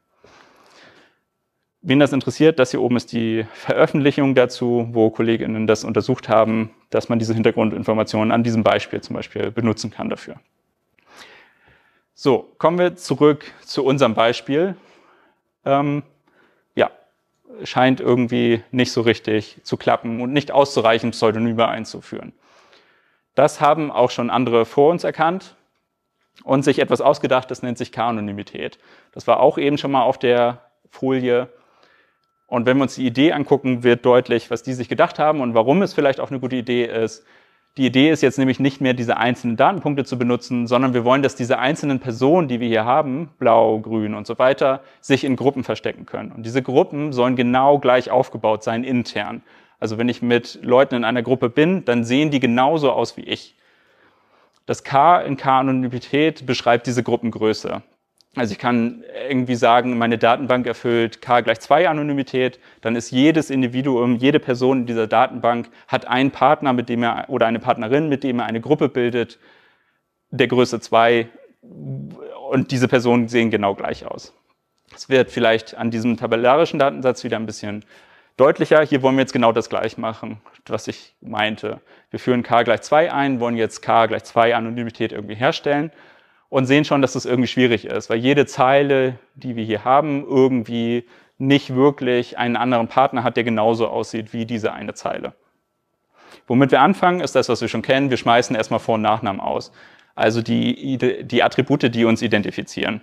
Wen das interessiert, das hier oben ist die Veröffentlichung dazu, wo Kolleginnen das untersucht haben, dass man diese Hintergrundinformationen an diesem Beispiel zum Beispiel benutzen kann dafür. So, kommen wir zurück zu unserem Beispiel. Ähm, scheint irgendwie nicht so richtig zu klappen und nicht auszureichen, Pseudonyme einzuführen. Das haben auch schon andere vor uns erkannt und sich etwas ausgedacht, das nennt sich K-Anonymität. Das war auch eben schon mal auf der Folie. Und wenn wir uns die Idee angucken, wird deutlich, was die sich gedacht haben und warum es vielleicht auch eine gute Idee ist, die Idee ist jetzt nämlich nicht mehr, diese einzelnen Datenpunkte zu benutzen, sondern wir wollen, dass diese einzelnen Personen, die wir hier haben, blau, grün und so weiter, sich in Gruppen verstecken können. Und diese Gruppen sollen genau gleich aufgebaut sein intern. Also wenn ich mit Leuten in einer Gruppe bin, dann sehen die genauso aus wie ich. Das K in K-Anonymität beschreibt diese Gruppengröße. Also ich kann irgendwie sagen, meine Datenbank erfüllt k gleich 2 Anonymität, dann ist jedes Individuum, jede Person in dieser Datenbank hat einen Partner, mit dem er oder eine Partnerin, mit dem er eine Gruppe bildet, der Größe 2 und diese Personen sehen genau gleich aus. Es wird vielleicht an diesem tabellarischen Datensatz wieder ein bisschen deutlicher. Hier wollen wir jetzt genau das gleich machen, was ich meinte. Wir führen k gleich 2 ein, wollen jetzt k gleich 2 Anonymität irgendwie herstellen und sehen schon, dass das irgendwie schwierig ist, weil jede Zeile, die wir hier haben, irgendwie nicht wirklich einen anderen Partner hat, der genauso aussieht wie diese eine Zeile. Womit wir anfangen, ist das, was wir schon kennen. Wir schmeißen erstmal Vor- und Nachnamen aus. Also die, die Attribute, die uns identifizieren.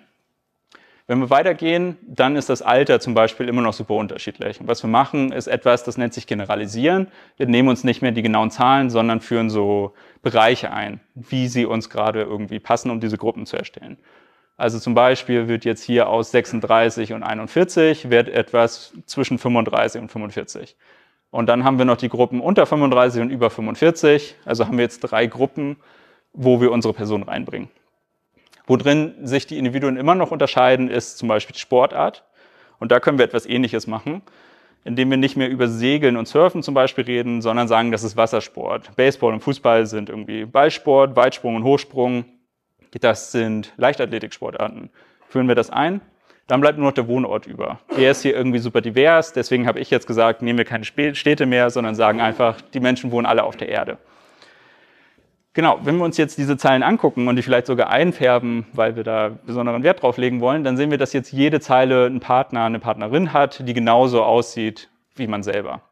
Wenn wir weitergehen, dann ist das Alter zum Beispiel immer noch super unterschiedlich. Und was wir machen, ist etwas, das nennt sich Generalisieren. Wir nehmen uns nicht mehr die genauen Zahlen, sondern führen so Bereiche ein, wie sie uns gerade irgendwie passen, um diese Gruppen zu erstellen. Also zum Beispiel wird jetzt hier aus 36 und 41 wird etwas zwischen 35 und 45. Und dann haben wir noch die Gruppen unter 35 und über 45. Also haben wir jetzt drei Gruppen, wo wir unsere Person reinbringen. Worin sich die Individuen immer noch unterscheiden, ist zum Beispiel die Sportart. Und da können wir etwas Ähnliches machen, indem wir nicht mehr über Segeln und Surfen zum Beispiel reden, sondern sagen, das ist Wassersport. Baseball und Fußball sind irgendwie Ballsport, Weitsprung und Hochsprung. Das sind Leichtathletiksportarten. Führen wir das ein, dann bleibt nur noch der Wohnort über. Der ist hier irgendwie super divers, deswegen habe ich jetzt gesagt, nehmen wir keine Städte mehr, sondern sagen einfach, die Menschen wohnen alle auf der Erde. Genau, wenn wir uns jetzt diese Zeilen angucken und die vielleicht sogar einfärben, weil wir da besonderen Wert drauf legen wollen, dann sehen wir, dass jetzt jede Zeile einen Partner, eine Partnerin hat, die genauso aussieht wie man selber.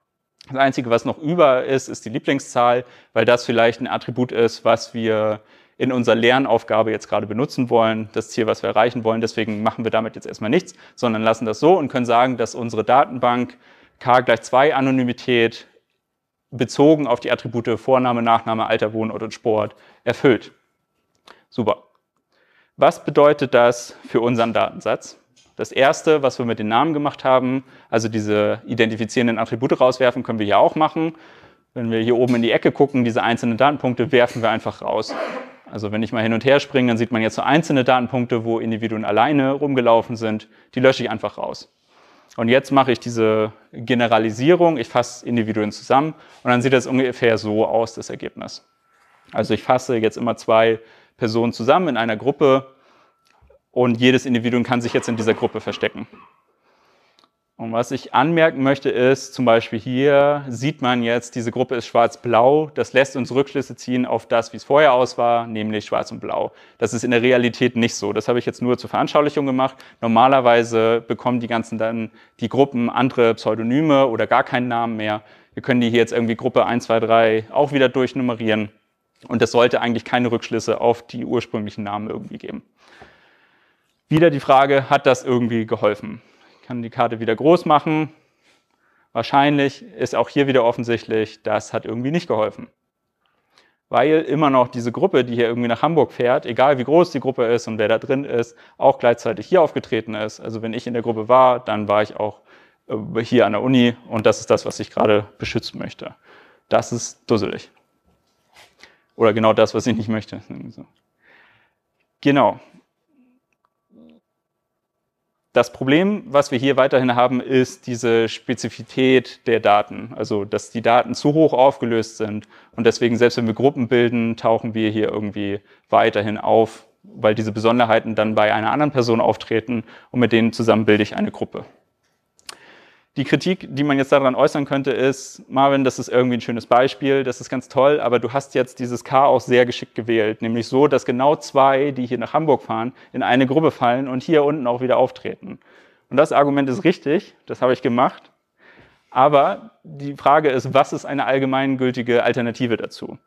Das Einzige, was noch über ist, ist die Lieblingszahl, weil das vielleicht ein Attribut ist, was wir in unserer Lernaufgabe jetzt gerade benutzen wollen, das Ziel, was wir erreichen wollen. Deswegen machen wir damit jetzt erstmal nichts, sondern lassen das so und können sagen, dass unsere Datenbank k gleich 2 Anonymität bezogen auf die Attribute Vorname, Nachname, Alter, Wohnort und Sport erfüllt. Super. Was bedeutet das für unseren Datensatz? Das erste, was wir mit den Namen gemacht haben, also diese identifizierenden Attribute rauswerfen, können wir hier auch machen. Wenn wir hier oben in die Ecke gucken, diese einzelnen Datenpunkte werfen wir einfach raus. Also wenn ich mal hin und her springe, dann sieht man jetzt so einzelne Datenpunkte, wo Individuen alleine rumgelaufen sind. Die lösche ich einfach raus. Und jetzt mache ich diese Generalisierung, ich fasse Individuen zusammen und dann sieht das ungefähr so aus, das Ergebnis. Also ich fasse jetzt immer zwei Personen zusammen in einer Gruppe und jedes Individuum kann sich jetzt in dieser Gruppe verstecken. Und was ich anmerken möchte ist, zum Beispiel hier sieht man jetzt, diese Gruppe ist schwarz-blau. Das lässt uns Rückschlüsse ziehen auf das, wie es vorher aus war, nämlich schwarz und blau. Das ist in der Realität nicht so. Das habe ich jetzt nur zur Veranschaulichung gemacht. Normalerweise bekommen die ganzen dann, die Gruppen andere Pseudonyme oder gar keinen Namen mehr. Wir können die hier jetzt irgendwie Gruppe 1, 2, 3 auch wieder durchnummerieren. Und das sollte eigentlich keine Rückschlüsse auf die ursprünglichen Namen irgendwie geben. Wieder die Frage, hat das irgendwie geholfen? kann die Karte wieder groß machen. Wahrscheinlich ist auch hier wieder offensichtlich, das hat irgendwie nicht geholfen. Weil immer noch diese Gruppe, die hier irgendwie nach Hamburg fährt, egal wie groß die Gruppe ist und wer da drin ist, auch gleichzeitig hier aufgetreten ist. Also wenn ich in der Gruppe war, dann war ich auch äh, hier an der Uni und das ist das, was ich gerade beschützen möchte. Das ist dusselig. Oder genau das, was ich nicht möchte. Genau. Das Problem, was wir hier weiterhin haben, ist diese Spezifität der Daten. Also, dass die Daten zu hoch aufgelöst sind. Und deswegen, selbst wenn wir Gruppen bilden, tauchen wir hier irgendwie weiterhin auf, weil diese Besonderheiten dann bei einer anderen Person auftreten und mit denen zusammen bilde ich eine Gruppe die Kritik, die man jetzt daran äußern könnte, ist, Marvin, das ist irgendwie ein schönes Beispiel, das ist ganz toll, aber du hast jetzt dieses K auch sehr geschickt gewählt, nämlich so, dass genau zwei, die hier nach Hamburg fahren, in eine Gruppe fallen und hier unten auch wieder auftreten. Und das Argument ist richtig, das habe ich gemacht, aber die Frage ist, was ist eine allgemeingültige Alternative dazu?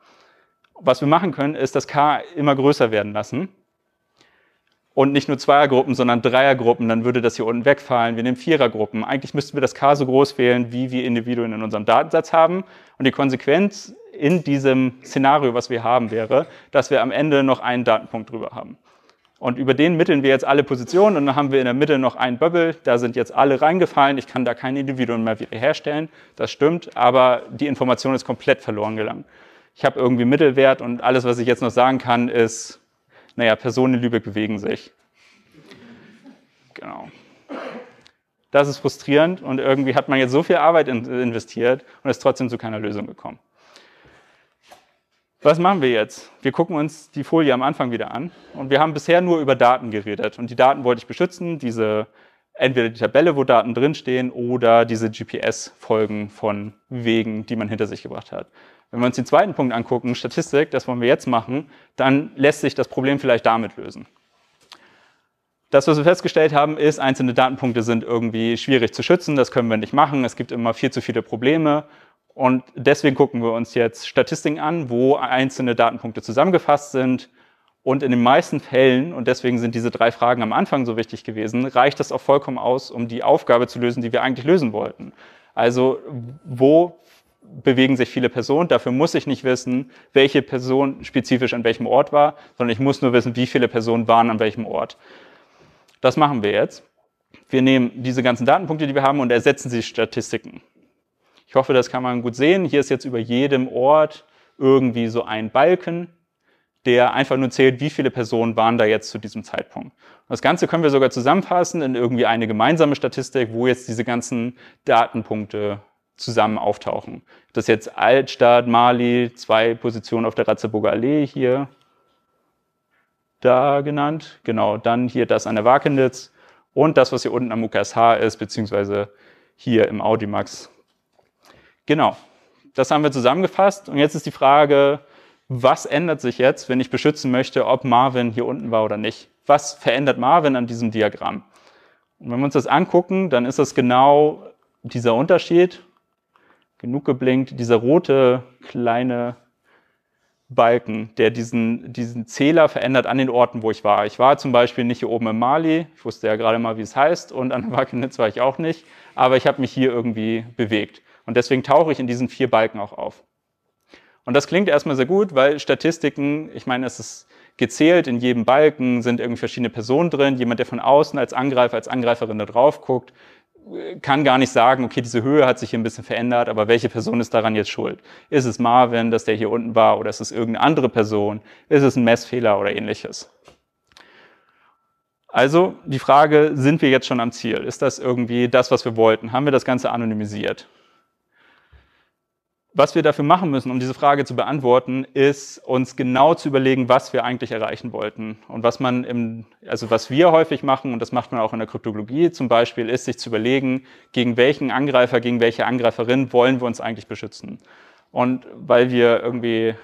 Was wir machen können, ist das K immer größer werden lassen und nicht nur Zweiergruppen, sondern Dreiergruppen, dann würde das hier unten wegfallen. Wir nehmen Vierergruppen. Eigentlich müssten wir das K so groß wählen, wie wir Individuen in unserem Datensatz haben. Und die Konsequenz in diesem Szenario, was wir haben, wäre, dass wir am Ende noch einen Datenpunkt drüber haben. Und über den mitteln wir jetzt alle Positionen und dann haben wir in der Mitte noch einen Bubble. Da sind jetzt alle reingefallen. Ich kann da kein Individuum mehr wiederherstellen. Das stimmt, aber die Information ist komplett verloren gelangt. Ich habe irgendwie Mittelwert und alles, was ich jetzt noch sagen kann, ist, naja, Personen in Lübeck bewegen sich. Genau. Das ist frustrierend und irgendwie hat man jetzt so viel Arbeit in, investiert und ist trotzdem zu keiner Lösung gekommen. Was machen wir jetzt? Wir gucken uns die Folie am Anfang wieder an und wir haben bisher nur über Daten geredet und die Daten wollte ich beschützen, diese entweder die Tabelle, wo Daten drinstehen oder diese GPS-Folgen von Wegen, die man hinter sich gebracht hat. Wenn wir uns den zweiten Punkt angucken, Statistik, das wollen wir jetzt machen, dann lässt sich das Problem vielleicht damit lösen. Das, was wir festgestellt haben, ist, einzelne Datenpunkte sind irgendwie schwierig zu schützen, das können wir nicht machen, es gibt immer viel zu viele Probleme und deswegen gucken wir uns jetzt Statistiken an, wo einzelne Datenpunkte zusammengefasst sind und in den meisten Fällen, und deswegen sind diese drei Fragen am Anfang so wichtig gewesen, reicht das auch vollkommen aus, um die Aufgabe zu lösen, die wir eigentlich lösen wollten. Also wo bewegen sich viele Personen. Dafür muss ich nicht wissen, welche Person spezifisch an welchem Ort war, sondern ich muss nur wissen, wie viele Personen waren an welchem Ort. Das machen wir jetzt. Wir nehmen diese ganzen Datenpunkte, die wir haben, und ersetzen sie Statistiken. Ich hoffe, das kann man gut sehen. Hier ist jetzt über jedem Ort irgendwie so ein Balken, der einfach nur zählt, wie viele Personen waren da jetzt zu diesem Zeitpunkt. Das Ganze können wir sogar zusammenfassen in irgendwie eine gemeinsame Statistik, wo jetzt diese ganzen Datenpunkte zusammen auftauchen. Das ist jetzt Altstadt, Mali, zwei Positionen auf der Ratzeburger Allee hier, da genannt. Genau, dann hier das an der Wakenitz und das, was hier unten am UKSH ist, beziehungsweise hier im Audimax. Genau, das haben wir zusammengefasst. Und jetzt ist die Frage, was ändert sich jetzt, wenn ich beschützen möchte, ob Marvin hier unten war oder nicht? Was verändert Marvin an diesem Diagramm? Und wenn wir uns das angucken, dann ist das genau dieser Unterschied genug geblinkt, dieser rote kleine Balken, der diesen, diesen Zähler verändert an den Orten, wo ich war. Ich war zum Beispiel nicht hier oben im Mali, ich wusste ja gerade mal, wie es heißt, und an Wakenitz war ich auch nicht, aber ich habe mich hier irgendwie bewegt. Und deswegen tauche ich in diesen vier Balken auch auf. Und das klingt erstmal sehr gut, weil Statistiken, ich meine, es ist gezählt, in jedem Balken sind irgendwie verschiedene Personen drin, jemand, der von außen als Angreifer, als Angreiferin da drauf guckt, kann gar nicht sagen, okay, diese Höhe hat sich hier ein bisschen verändert, aber welche Person ist daran jetzt schuld? Ist es Marvin, dass der hier unten war oder ist es irgendeine andere Person? Ist es ein Messfehler oder ähnliches? Also die Frage, sind wir jetzt schon am Ziel? Ist das irgendwie das, was wir wollten? Haben wir das Ganze anonymisiert? was wir dafür machen müssen, um diese Frage zu beantworten, ist uns genau zu überlegen, was wir eigentlich erreichen wollten. Und was man im, also was wir häufig machen, und das macht man auch in der Kryptologie zum Beispiel, ist sich zu überlegen, gegen welchen Angreifer, gegen welche Angreiferin wollen wir uns eigentlich beschützen. Und weil wir irgendwie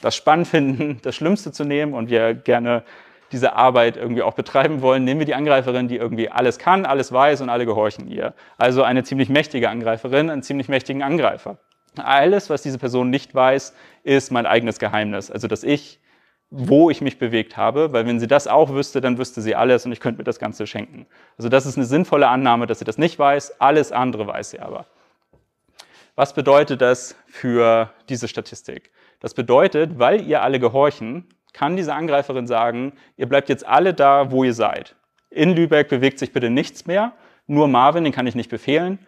das spannend finden, das Schlimmste zu nehmen und wir gerne diese Arbeit irgendwie auch betreiben wollen, nehmen wir die Angreiferin, die irgendwie alles kann, alles weiß und alle gehorchen ihr. Also eine ziemlich mächtige Angreiferin, einen ziemlich mächtigen Angreifer. Alles, was diese Person nicht weiß, ist mein eigenes Geheimnis. Also dass ich, wo ich mich bewegt habe, weil wenn sie das auch wüsste, dann wüsste sie alles und ich könnte mir das Ganze schenken. Also das ist eine sinnvolle Annahme, dass sie das nicht weiß, alles andere weiß sie aber. Was bedeutet das für diese Statistik? Das bedeutet, weil ihr alle gehorchen, kann diese Angreiferin sagen, ihr bleibt jetzt alle da, wo ihr seid. In Lübeck bewegt sich bitte nichts mehr, nur Marvin, den kann ich nicht befehlen,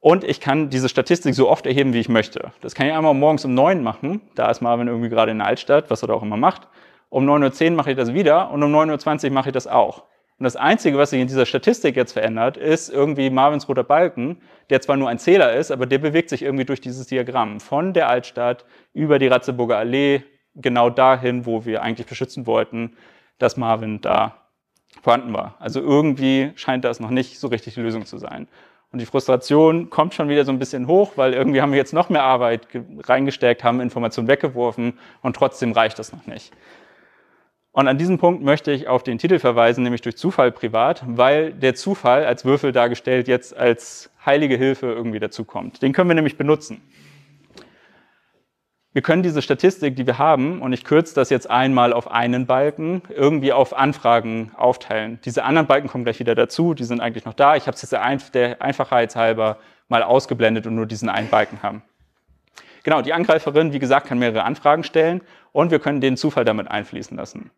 und ich kann diese Statistik so oft erheben, wie ich möchte. Das kann ich einmal morgens um neun machen. Da ist Marvin irgendwie gerade in der Altstadt, was er da auch immer macht. Um neun Uhr zehn mache ich das wieder und um neun Uhr zwanzig mache ich das auch. Und das Einzige, was sich in dieser Statistik jetzt verändert, ist irgendwie Marvins roter Balken, der zwar nur ein Zähler ist, aber der bewegt sich irgendwie durch dieses Diagramm von der Altstadt über die Ratzeburger Allee genau dahin, wo wir eigentlich beschützen wollten, dass Marvin da vorhanden war. Also irgendwie scheint das noch nicht so richtig die Lösung zu sein. Und die Frustration kommt schon wieder so ein bisschen hoch, weil irgendwie haben wir jetzt noch mehr Arbeit reingesteckt, haben Informationen weggeworfen und trotzdem reicht das noch nicht. Und an diesem Punkt möchte ich auf den Titel verweisen, nämlich durch Zufall privat, weil der Zufall als Würfel dargestellt jetzt als heilige Hilfe irgendwie dazukommt. Den können wir nämlich benutzen wir können diese Statistik, die wir haben, und ich kürze das jetzt einmal auf einen Balken, irgendwie auf Anfragen aufteilen. Diese anderen Balken kommen gleich wieder dazu, die sind eigentlich noch da. Ich habe es jetzt der Einfachheit halber mal ausgeblendet und nur diesen einen Balken haben. Genau, die Angreiferin, wie gesagt, kann mehrere Anfragen stellen und wir können den Zufall damit einfließen lassen.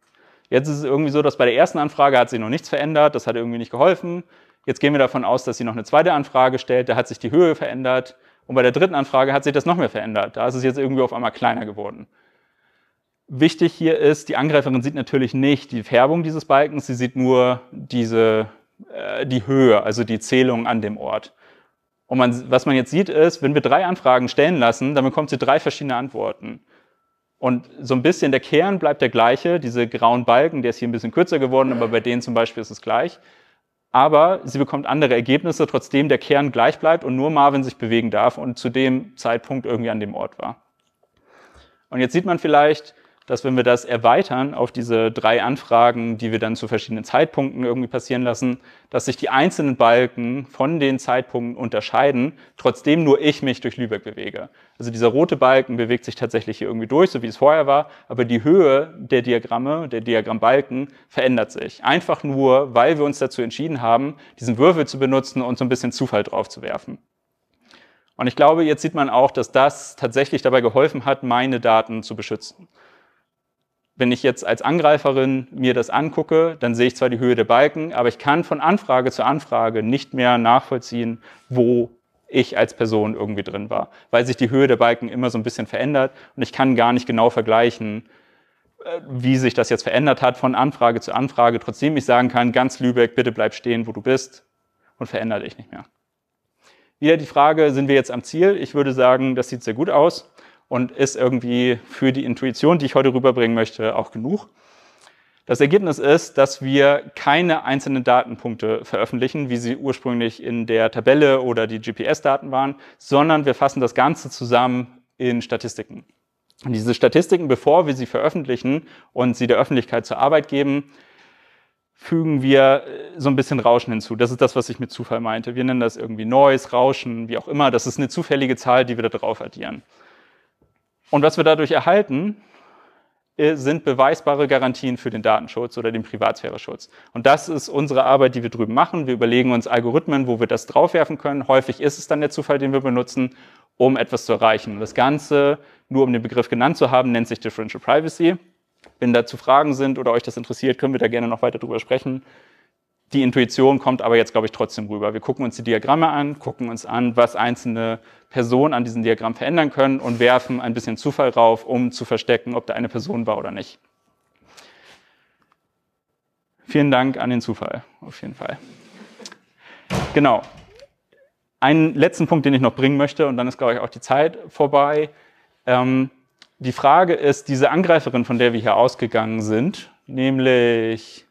Jetzt ist es irgendwie so, dass bei der ersten Anfrage hat sie noch nichts verändert, das hat irgendwie nicht geholfen. Jetzt gehen wir davon aus, dass sie noch eine zweite Anfrage stellt, da hat sich die Höhe verändert. Und bei der dritten Anfrage hat sich das noch mehr verändert. Da ist es jetzt irgendwie auf einmal kleiner geworden. Wichtig hier ist, die Angreiferin sieht natürlich nicht die Färbung dieses Balkens, sie sieht nur diese, äh, die Höhe, also die Zählung an dem Ort. Und man, was man jetzt sieht ist, wenn wir drei Anfragen stellen lassen, dann bekommt sie drei verschiedene Antworten. Und so ein bisschen der Kern bleibt der gleiche, diese grauen Balken, der ist hier ein bisschen kürzer geworden, aber bei denen zum Beispiel ist es gleich aber sie bekommt andere Ergebnisse, trotzdem der Kern gleich bleibt und nur Marvin sich bewegen darf und zu dem Zeitpunkt irgendwie an dem Ort war. Und jetzt sieht man vielleicht, dass wenn wir das erweitern auf diese drei Anfragen, die wir dann zu verschiedenen Zeitpunkten irgendwie passieren lassen, dass sich die einzelnen Balken von den Zeitpunkten unterscheiden, trotzdem nur ich mich durch Lübeck bewege. Also dieser rote Balken bewegt sich tatsächlich hier irgendwie durch, so wie es vorher war, aber die Höhe der Diagramme, der Diagrammbalken verändert sich. Einfach nur, weil wir uns dazu entschieden haben, diesen Würfel zu benutzen und so ein bisschen Zufall drauf zu werfen. Und ich glaube, jetzt sieht man auch, dass das tatsächlich dabei geholfen hat, meine Daten zu beschützen wenn ich jetzt als Angreiferin mir das angucke, dann sehe ich zwar die Höhe der Balken, aber ich kann von Anfrage zu Anfrage nicht mehr nachvollziehen, wo ich als Person irgendwie drin war, weil sich die Höhe der Balken immer so ein bisschen verändert und ich kann gar nicht genau vergleichen, äh, wie sich das jetzt verändert hat von Anfrage zu Anfrage, trotzdem ich sagen kann, ganz Lübeck, bitte bleib stehen, wo du bist und verändere dich nicht mehr. Wieder die Frage, sind wir jetzt am Ziel? Ich würde sagen, das sieht sehr gut aus und ist irgendwie für die Intuition, die ich heute rüberbringen möchte, auch genug. Das Ergebnis ist, dass wir keine einzelnen Datenpunkte veröffentlichen, wie sie ursprünglich in der Tabelle oder die GPS-Daten waren, sondern wir fassen das Ganze zusammen in Statistiken. Und diese Statistiken, bevor wir sie veröffentlichen und sie der Öffentlichkeit zur Arbeit geben, fügen wir äh, so ein bisschen Rauschen hinzu. Das ist das, was ich mit Zufall meinte. Wir nennen das irgendwie Neues, Rauschen, wie auch immer. Das ist eine zufällige Zahl, die wir da drauf addieren. Und was wir dadurch erhalten, äh, sind beweisbare Garantien für den Datenschutz oder den Privatsphäre-Schutz. Und das ist unsere Arbeit, die wir drüben machen. Wir überlegen uns Algorithmen, wo wir das draufwerfen können. Häufig ist es dann der Zufall, den wir benutzen, um etwas zu erreichen. Das Ganze, nur um den Begriff genannt zu haben, nennt sich Differential Privacy. Wenn dazu Fragen sind oder euch das interessiert, können wir da gerne noch weiter drüber sprechen die Intuition kommt aber jetzt, glaube ich, trotzdem rüber. Wir gucken uns die Diagramme an, gucken uns an, was einzelne Personen an diesem Diagramm verändern können und werfen ein bisschen Zufall rauf, um zu verstecken, ob da eine Person war oder nicht. Vielen Dank an den Zufall, auf jeden Fall. Genau. Einen letzten Punkt, den ich noch bringen möchte, und dann ist, glaube ich, auch die Zeit vorbei. Ähm, die Frage ist, diese Angreiferin, von der wir hier ausgegangen sind, nämlich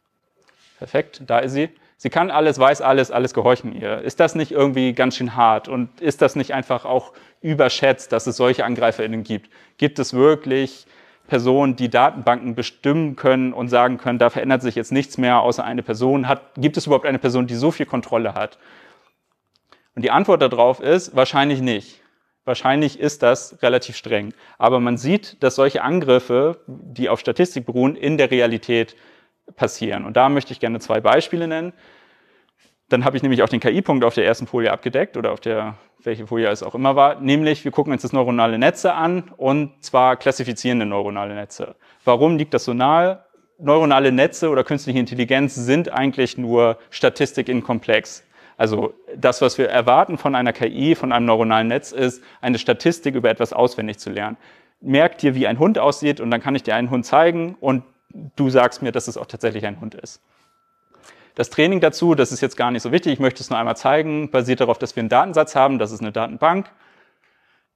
Perfekt, da ist sie. Sie kann alles, weiß alles, alles gehorchen ihr. Ist das nicht irgendwie ganz schön hart? Und ist das nicht einfach auch überschätzt, dass es solche AngreiferInnen gibt? Gibt es wirklich Personen, die Datenbanken bestimmen können und sagen können, da verändert sich jetzt nichts mehr, außer eine Person hat, gibt es überhaupt eine Person, die so viel Kontrolle hat? Und die Antwort darauf ist, wahrscheinlich nicht. Wahrscheinlich ist das relativ streng. Aber man sieht, dass solche Angriffe, die auf Statistik beruhen, in der Realität passieren. Und da möchte ich gerne zwei Beispiele nennen. Dann habe ich nämlich auch den KI-Punkt auf der ersten Folie abgedeckt oder auf der, welche Folie es auch immer war. Nämlich, wir gucken uns das neuronale Netze an und zwar klassifizierende neuronale Netze. Warum liegt das so nahe? Neuronale Netze oder künstliche Intelligenz sind eigentlich nur Statistik in Komplex. Also das, was wir erwarten von einer KI, von einem neuronalen Netz, ist, eine Statistik über etwas auswendig zu lernen merk dir, wie ein Hund aussieht und dann kann ich dir einen Hund zeigen und du sagst mir, dass es auch tatsächlich ein Hund ist. Das Training dazu, das ist jetzt gar nicht so wichtig, ich möchte es nur einmal zeigen, basiert darauf, dass wir einen Datensatz haben, das ist eine Datenbank.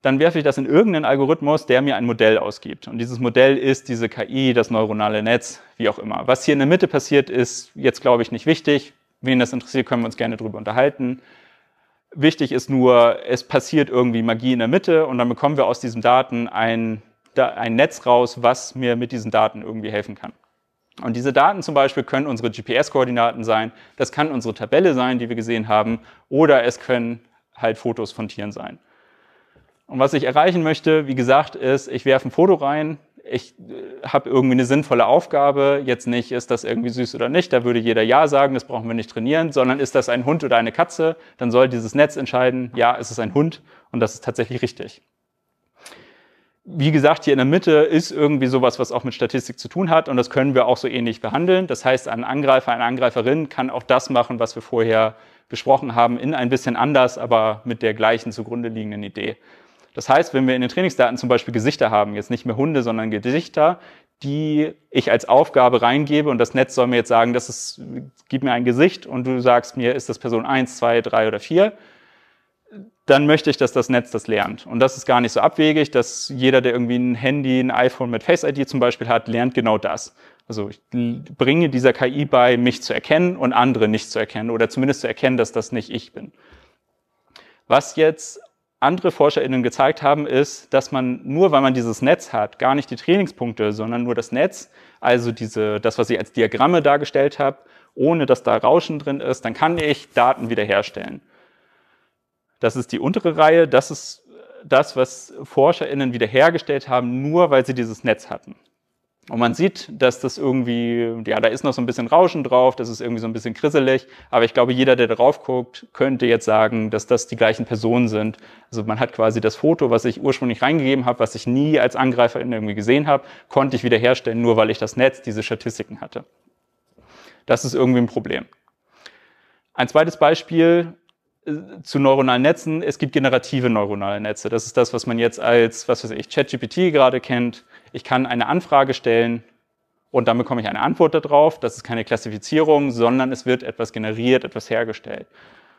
Dann werfe ich das in irgendeinen Algorithmus, der mir ein Modell ausgibt. Und dieses Modell ist diese KI, das neuronale Netz, wie auch immer. Was hier in der Mitte passiert, ist jetzt, glaube ich, nicht wichtig. Wen das interessiert, können wir uns gerne darüber unterhalten. Wichtig ist nur, es passiert irgendwie Magie in der Mitte und dann bekommen wir aus diesen Daten ein da ein Netz raus, was mir mit diesen Daten irgendwie helfen kann. Und diese Daten zum Beispiel können unsere GPS-Koordinaten sein, das kann unsere Tabelle sein, die wir gesehen haben, oder es können halt Fotos von Tieren sein. Und was ich erreichen möchte, wie gesagt, ist, ich werfe ein Foto rein, ich äh, habe irgendwie eine sinnvolle Aufgabe, jetzt nicht, ist das irgendwie süß oder nicht, da würde jeder Ja sagen, das brauchen wir nicht trainieren, sondern ist das ein Hund oder eine Katze, dann soll dieses Netz entscheiden, ja, es ist ein Hund und das ist tatsächlich richtig wie gesagt, hier in der Mitte ist irgendwie sowas, was auch mit Statistik zu tun hat und das können wir auch so ähnlich behandeln. Das heißt, ein Angreifer, eine Angreiferin kann auch das machen, was wir vorher besprochen haben, in ein bisschen anders, aber mit der gleichen zugrunde liegenden Idee. Das heißt, wenn wir in den Trainingsdaten zum Beispiel Gesichter haben, jetzt nicht mehr Hunde, sondern Gesichter, die ich als Aufgabe reingebe und das Netz soll mir jetzt sagen, das ist, gib mir ein Gesicht und du sagst mir, ist das Person 1, 2, 3 oder 4, dann möchte ich, dass das Netz das lernt. Und das ist gar nicht so abwegig, dass jeder, der irgendwie ein Handy, ein iPhone mit Face ID zum Beispiel hat, lernt genau das. Also ich bringe dieser KI bei, mich zu erkennen und andere nicht zu erkennen oder zumindest zu erkennen, dass das nicht ich bin. Was jetzt andere ForscherInnen gezeigt haben, ist, dass man nur, weil man dieses Netz hat, gar nicht die Trainingspunkte, sondern nur das Netz, also diese, das, was ich als Diagramme dargestellt habe, ohne dass da Rauschen drin ist, dann kann ich Daten wiederherstellen. Das ist die untere Reihe. Das ist äh, das, was ForscherInnen wiederhergestellt haben, nur weil sie dieses Netz hatten. Und man sieht, dass das irgendwie, ja, da ist noch so ein bisschen Rauschen drauf, das ist irgendwie so ein bisschen krisselig. Aber ich glaube, jeder, der drauf guckt, könnte jetzt sagen, dass das die gleichen Personen sind. Also man hat quasi das Foto, was ich ursprünglich reingegeben habe, was ich nie als Angreiferin irgendwie gesehen habe, konnte ich wiederherstellen, nur weil ich das Netz, diese Statistiken hatte. Das ist irgendwie ein Problem. Ein zweites Beispiel äh, zu neuronalen Netzen, es gibt generative neuronale Netze. Das ist das, was man jetzt als, was weiß ich, ChatGPT gerade kennt. Ich kann eine Anfrage stellen und dann bekomme ich eine Antwort darauf. Das ist keine Klassifizierung, sondern es wird etwas generiert, etwas hergestellt.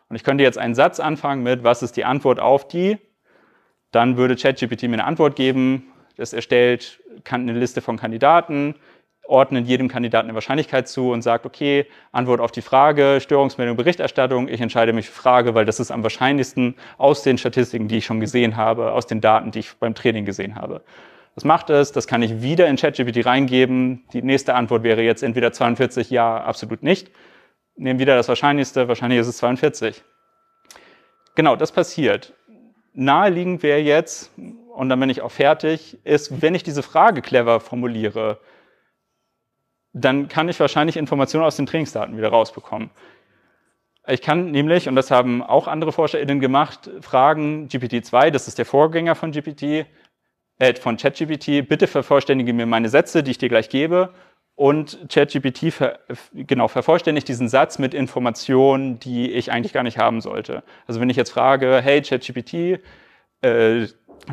Und ich könnte jetzt einen Satz anfangen mit, was ist die Antwort auf die? Dann würde ChatGPT mir eine Antwort geben. Das erstellt eine Liste von Kandidaten, ordnet jedem Kandidaten eine Wahrscheinlichkeit zu und sagt, okay, Antwort auf die Frage, Störungsmeldung, Berichterstattung, ich entscheide mich für Frage, weil das ist am wahrscheinlichsten aus den Statistiken, die ich schon gesehen habe, aus den Daten, die ich beim Training gesehen habe. Das macht es, das kann ich wieder in ChatGPT reingeben. Die nächste Antwort wäre jetzt entweder 42, ja, absolut nicht. Nehmen wieder das Wahrscheinlichste, wahrscheinlich ist es 42. Genau, das passiert. Naheliegend wäre jetzt, und dann bin ich auch fertig, ist, wenn ich diese Frage clever formuliere, dann kann ich wahrscheinlich Informationen aus den Trainingsdaten wieder rausbekommen. Ich kann nämlich, und das haben auch andere ForscherInnen gemacht, fragen GPT-2, das ist der Vorgänger von GPT, äh, von ChatGPT, bitte vervollständige mir meine Sätze, die ich dir gleich gebe. Und ChatGPT ver, genau, vervollständigt diesen Satz mit Informationen, die ich eigentlich gar nicht haben sollte. Also wenn ich jetzt frage, hey ChatGPT, äh,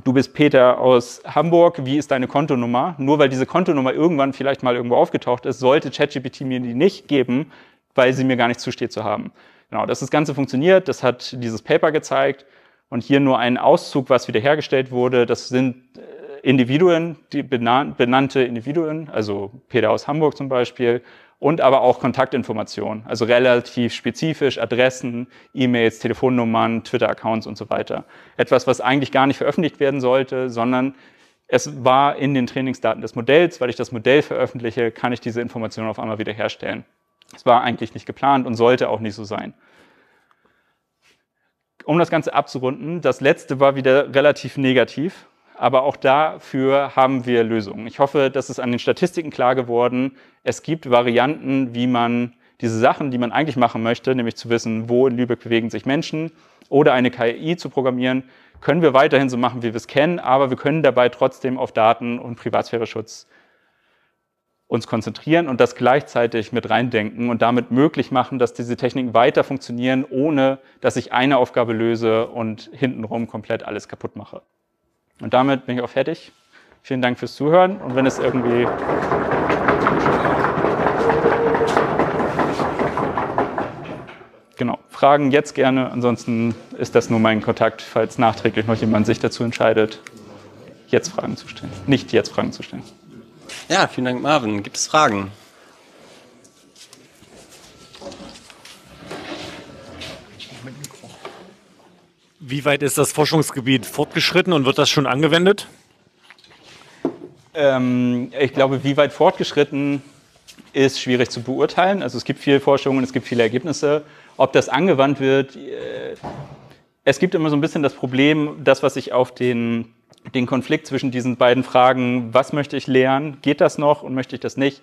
du bist Peter aus Hamburg, wie ist deine Kontonummer? Nur weil diese Kontonummer irgendwann vielleicht mal irgendwo aufgetaucht ist, sollte ChatGPT mir die nicht geben, weil sie mir gar nicht zusteht zu haben. Genau, dass das Ganze funktioniert, das hat dieses Paper gezeigt und hier nur ein Auszug, was wiederhergestellt wurde. Das sind äh, Individuen, die benannte Individuen, also Peter aus Hamburg zum Beispiel und aber auch Kontaktinformationen, also relativ spezifisch Adressen, E-Mails, Telefonnummern, Twitter-Accounts und so weiter. Etwas, was eigentlich gar nicht veröffentlicht werden sollte, sondern es war in den Trainingsdaten des Modells, weil ich das Modell veröffentliche, kann ich diese Informationen auf einmal wiederherstellen. Es war eigentlich nicht geplant und sollte auch nicht so sein. Um das Ganze abzurunden, das letzte war wieder relativ negativ aber auch dafür haben wir Lösungen. Ich hoffe, das ist an den Statistiken klar geworden. Es gibt Varianten, wie man diese Sachen, die man eigentlich machen möchte, nämlich zu wissen, wo in Lübeck bewegen sich Menschen oder eine KI zu programmieren, können wir weiterhin so machen, wie wir es kennen, aber wir können dabei trotzdem auf Daten und Privatsphäre-Schutz uns konzentrieren und das gleichzeitig mit reindenken und damit möglich machen, dass diese Techniken weiter funktionieren, ohne dass ich eine Aufgabe löse und hintenrum komplett alles kaputt mache. Und damit bin ich auch fertig. Vielen Dank fürs Zuhören und wenn es irgendwie genau, Fragen jetzt gerne. Ansonsten ist das nur mein Kontakt, falls nachträglich noch jemand sich dazu entscheidet, jetzt Fragen zu stellen. Nicht jetzt Fragen zu stellen. Ja, vielen Dank, Marvin. Gibt es Fragen? Wie weit ist das Forschungsgebiet fortgeschritten und wird das schon angewendet? Ähm, ich glaube, wie weit fortgeschritten ist schwierig zu beurteilen. Also es gibt viel Forschung und es gibt viele Ergebnisse. Ob das angewandt wird, äh, es gibt immer so ein bisschen das Problem, das, was ich auf den den Konflikt zwischen diesen beiden Fragen, was möchte ich lernen, geht das noch und möchte ich das nicht,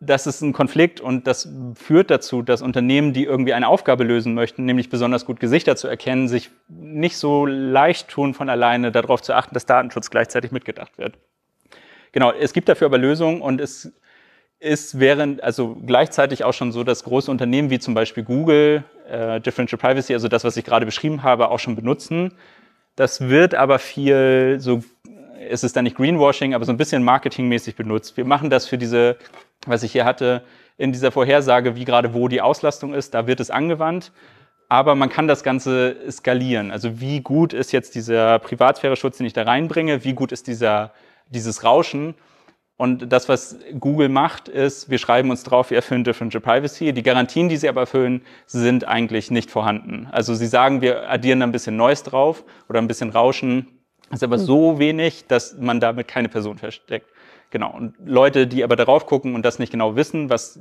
das ist ein Konflikt und das führt dazu, dass Unternehmen, die irgendwie eine Aufgabe lösen möchten, nämlich besonders gut Gesichter zu erkennen, sich nicht so leicht tun von alleine darauf zu achten, dass Datenschutz gleichzeitig mitgedacht wird. Genau, es gibt dafür aber Lösungen und es ist während, also gleichzeitig auch schon so, dass große Unternehmen wie zum Beispiel Google, äh, Differential Privacy, also das, was ich gerade beschrieben habe, auch schon benutzen. Das wird aber viel so es ist da nicht Greenwashing, aber so ein bisschen marketingmäßig benutzt. Wir machen das für diese was ich hier hatte, in dieser Vorhersage, wie gerade wo die Auslastung ist, da wird es angewandt. Aber man kann das Ganze skalieren. Also wie gut ist jetzt dieser Privatsphäre-Schutz, den ich da reinbringe? Wie gut ist dieser, dieses Rauschen? Und das, was Google macht, ist, wir schreiben uns drauf, wir erfüllen Differential Privacy. Die Garantien, die sie aber erfüllen, sind eigentlich nicht vorhanden. Also sie sagen, wir addieren da ein bisschen Neues drauf oder ein bisschen Rauschen. Das ist aber hm. so wenig, dass man damit keine Person versteckt. Genau. Und Leute, die aber darauf gucken und das nicht genau wissen, was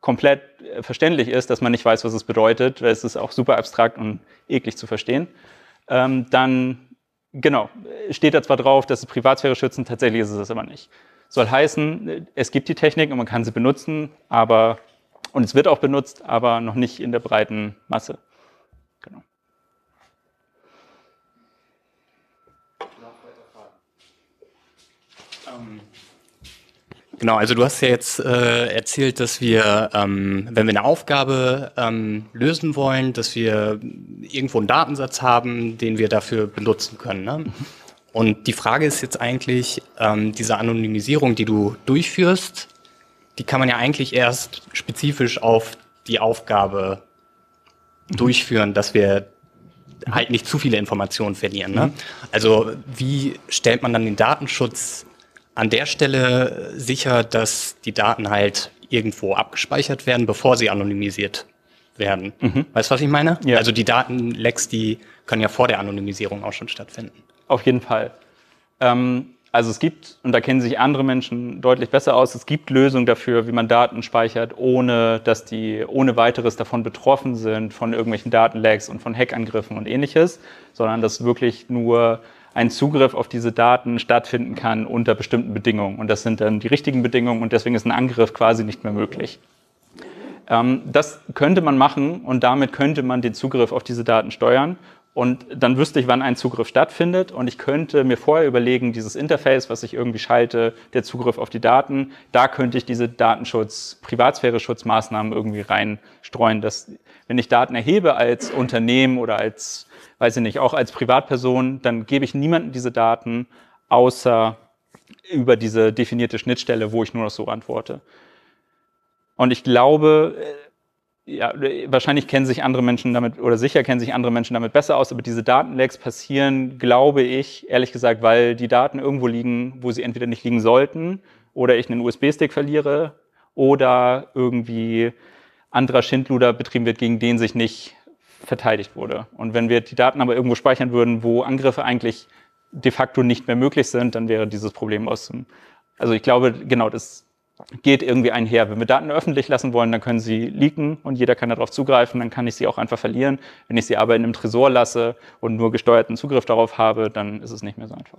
komplett äh, verständlich ist, dass man nicht weiß, was es bedeutet, weil es ist auch super abstrakt und eklig zu verstehen, ähm, dann, genau, steht da zwar drauf, dass es Privatsphäre schützen, tatsächlich ist es das aber nicht. Soll heißen, äh, es gibt die Technik und man kann sie benutzen, aber, und es wird auch benutzt, aber noch nicht in der breiten Masse. Genau. Noch Um. Genau, also du hast ja jetzt äh, erzählt, dass wir, ähm, wenn wir eine Aufgabe ähm, lösen wollen, dass wir irgendwo einen Datensatz haben, den wir dafür benutzen können. Ne? Und die Frage ist jetzt eigentlich, ähm, diese Anonymisierung, die du durchführst, die kann man ja eigentlich erst spezifisch auf die Aufgabe mhm. durchführen, dass wir halt nicht zu viele Informationen verlieren. Ne? Mhm. Also wie stellt man dann den Datenschutz an der Stelle sicher, dass die Daten halt irgendwo abgespeichert werden, bevor sie anonymisiert werden. Mhm. Weißt du, was ich meine? Ja. Also die Datenlecks, die können ja vor der Anonymisierung auch schon stattfinden. Auf jeden Fall. Ähm, also es gibt, und da kennen sich andere Menschen deutlich besser aus, es gibt Lösungen dafür, wie man Daten speichert, ohne dass die ohne weiteres davon betroffen sind, von irgendwelchen Datenlecks und von Hackangriffen und ähnliches, sondern dass wirklich nur ein Zugriff auf diese Daten stattfinden kann unter bestimmten Bedingungen. Und das sind dann die richtigen Bedingungen und deswegen ist ein Angriff quasi nicht mehr möglich. Ähm, das könnte man machen und damit könnte man den Zugriff auf diese Daten steuern. Und dann wüsste ich, wann ein Zugriff stattfindet. Und ich könnte mir vorher überlegen, dieses Interface, was ich irgendwie schalte, der Zugriff auf die Daten, da könnte ich diese Datenschutz, Privatsphäre-Schutzmaßnahmen irgendwie reinstreuen, dass wenn ich Daten erhebe als Unternehmen oder als weiß ich nicht, auch als Privatperson, dann gebe ich niemandem diese Daten, außer über diese definierte Schnittstelle, wo ich nur noch so antworte. Und ich glaube, äh, ja, wahrscheinlich kennen sich andere Menschen damit oder sicher kennen sich andere Menschen damit besser aus, aber diese Datenlecks passieren, glaube ich, ehrlich gesagt, weil die Daten irgendwo liegen, wo sie entweder nicht liegen sollten oder ich einen USB-Stick verliere oder irgendwie anderer Schindluder betrieben wird, gegen den sich nicht verteidigt wurde. Und wenn wir die Daten aber irgendwo speichern würden, wo Angriffe eigentlich de facto nicht mehr möglich sind, dann wäre dieses Problem aus dem. Also ich glaube, genau, das geht irgendwie einher. Wenn wir Daten öffentlich lassen wollen, dann können sie leaken und jeder kann darauf zugreifen, dann kann ich sie auch einfach verlieren. Wenn ich sie aber in einem Tresor lasse und nur gesteuerten Zugriff darauf habe, dann ist es nicht mehr so einfach.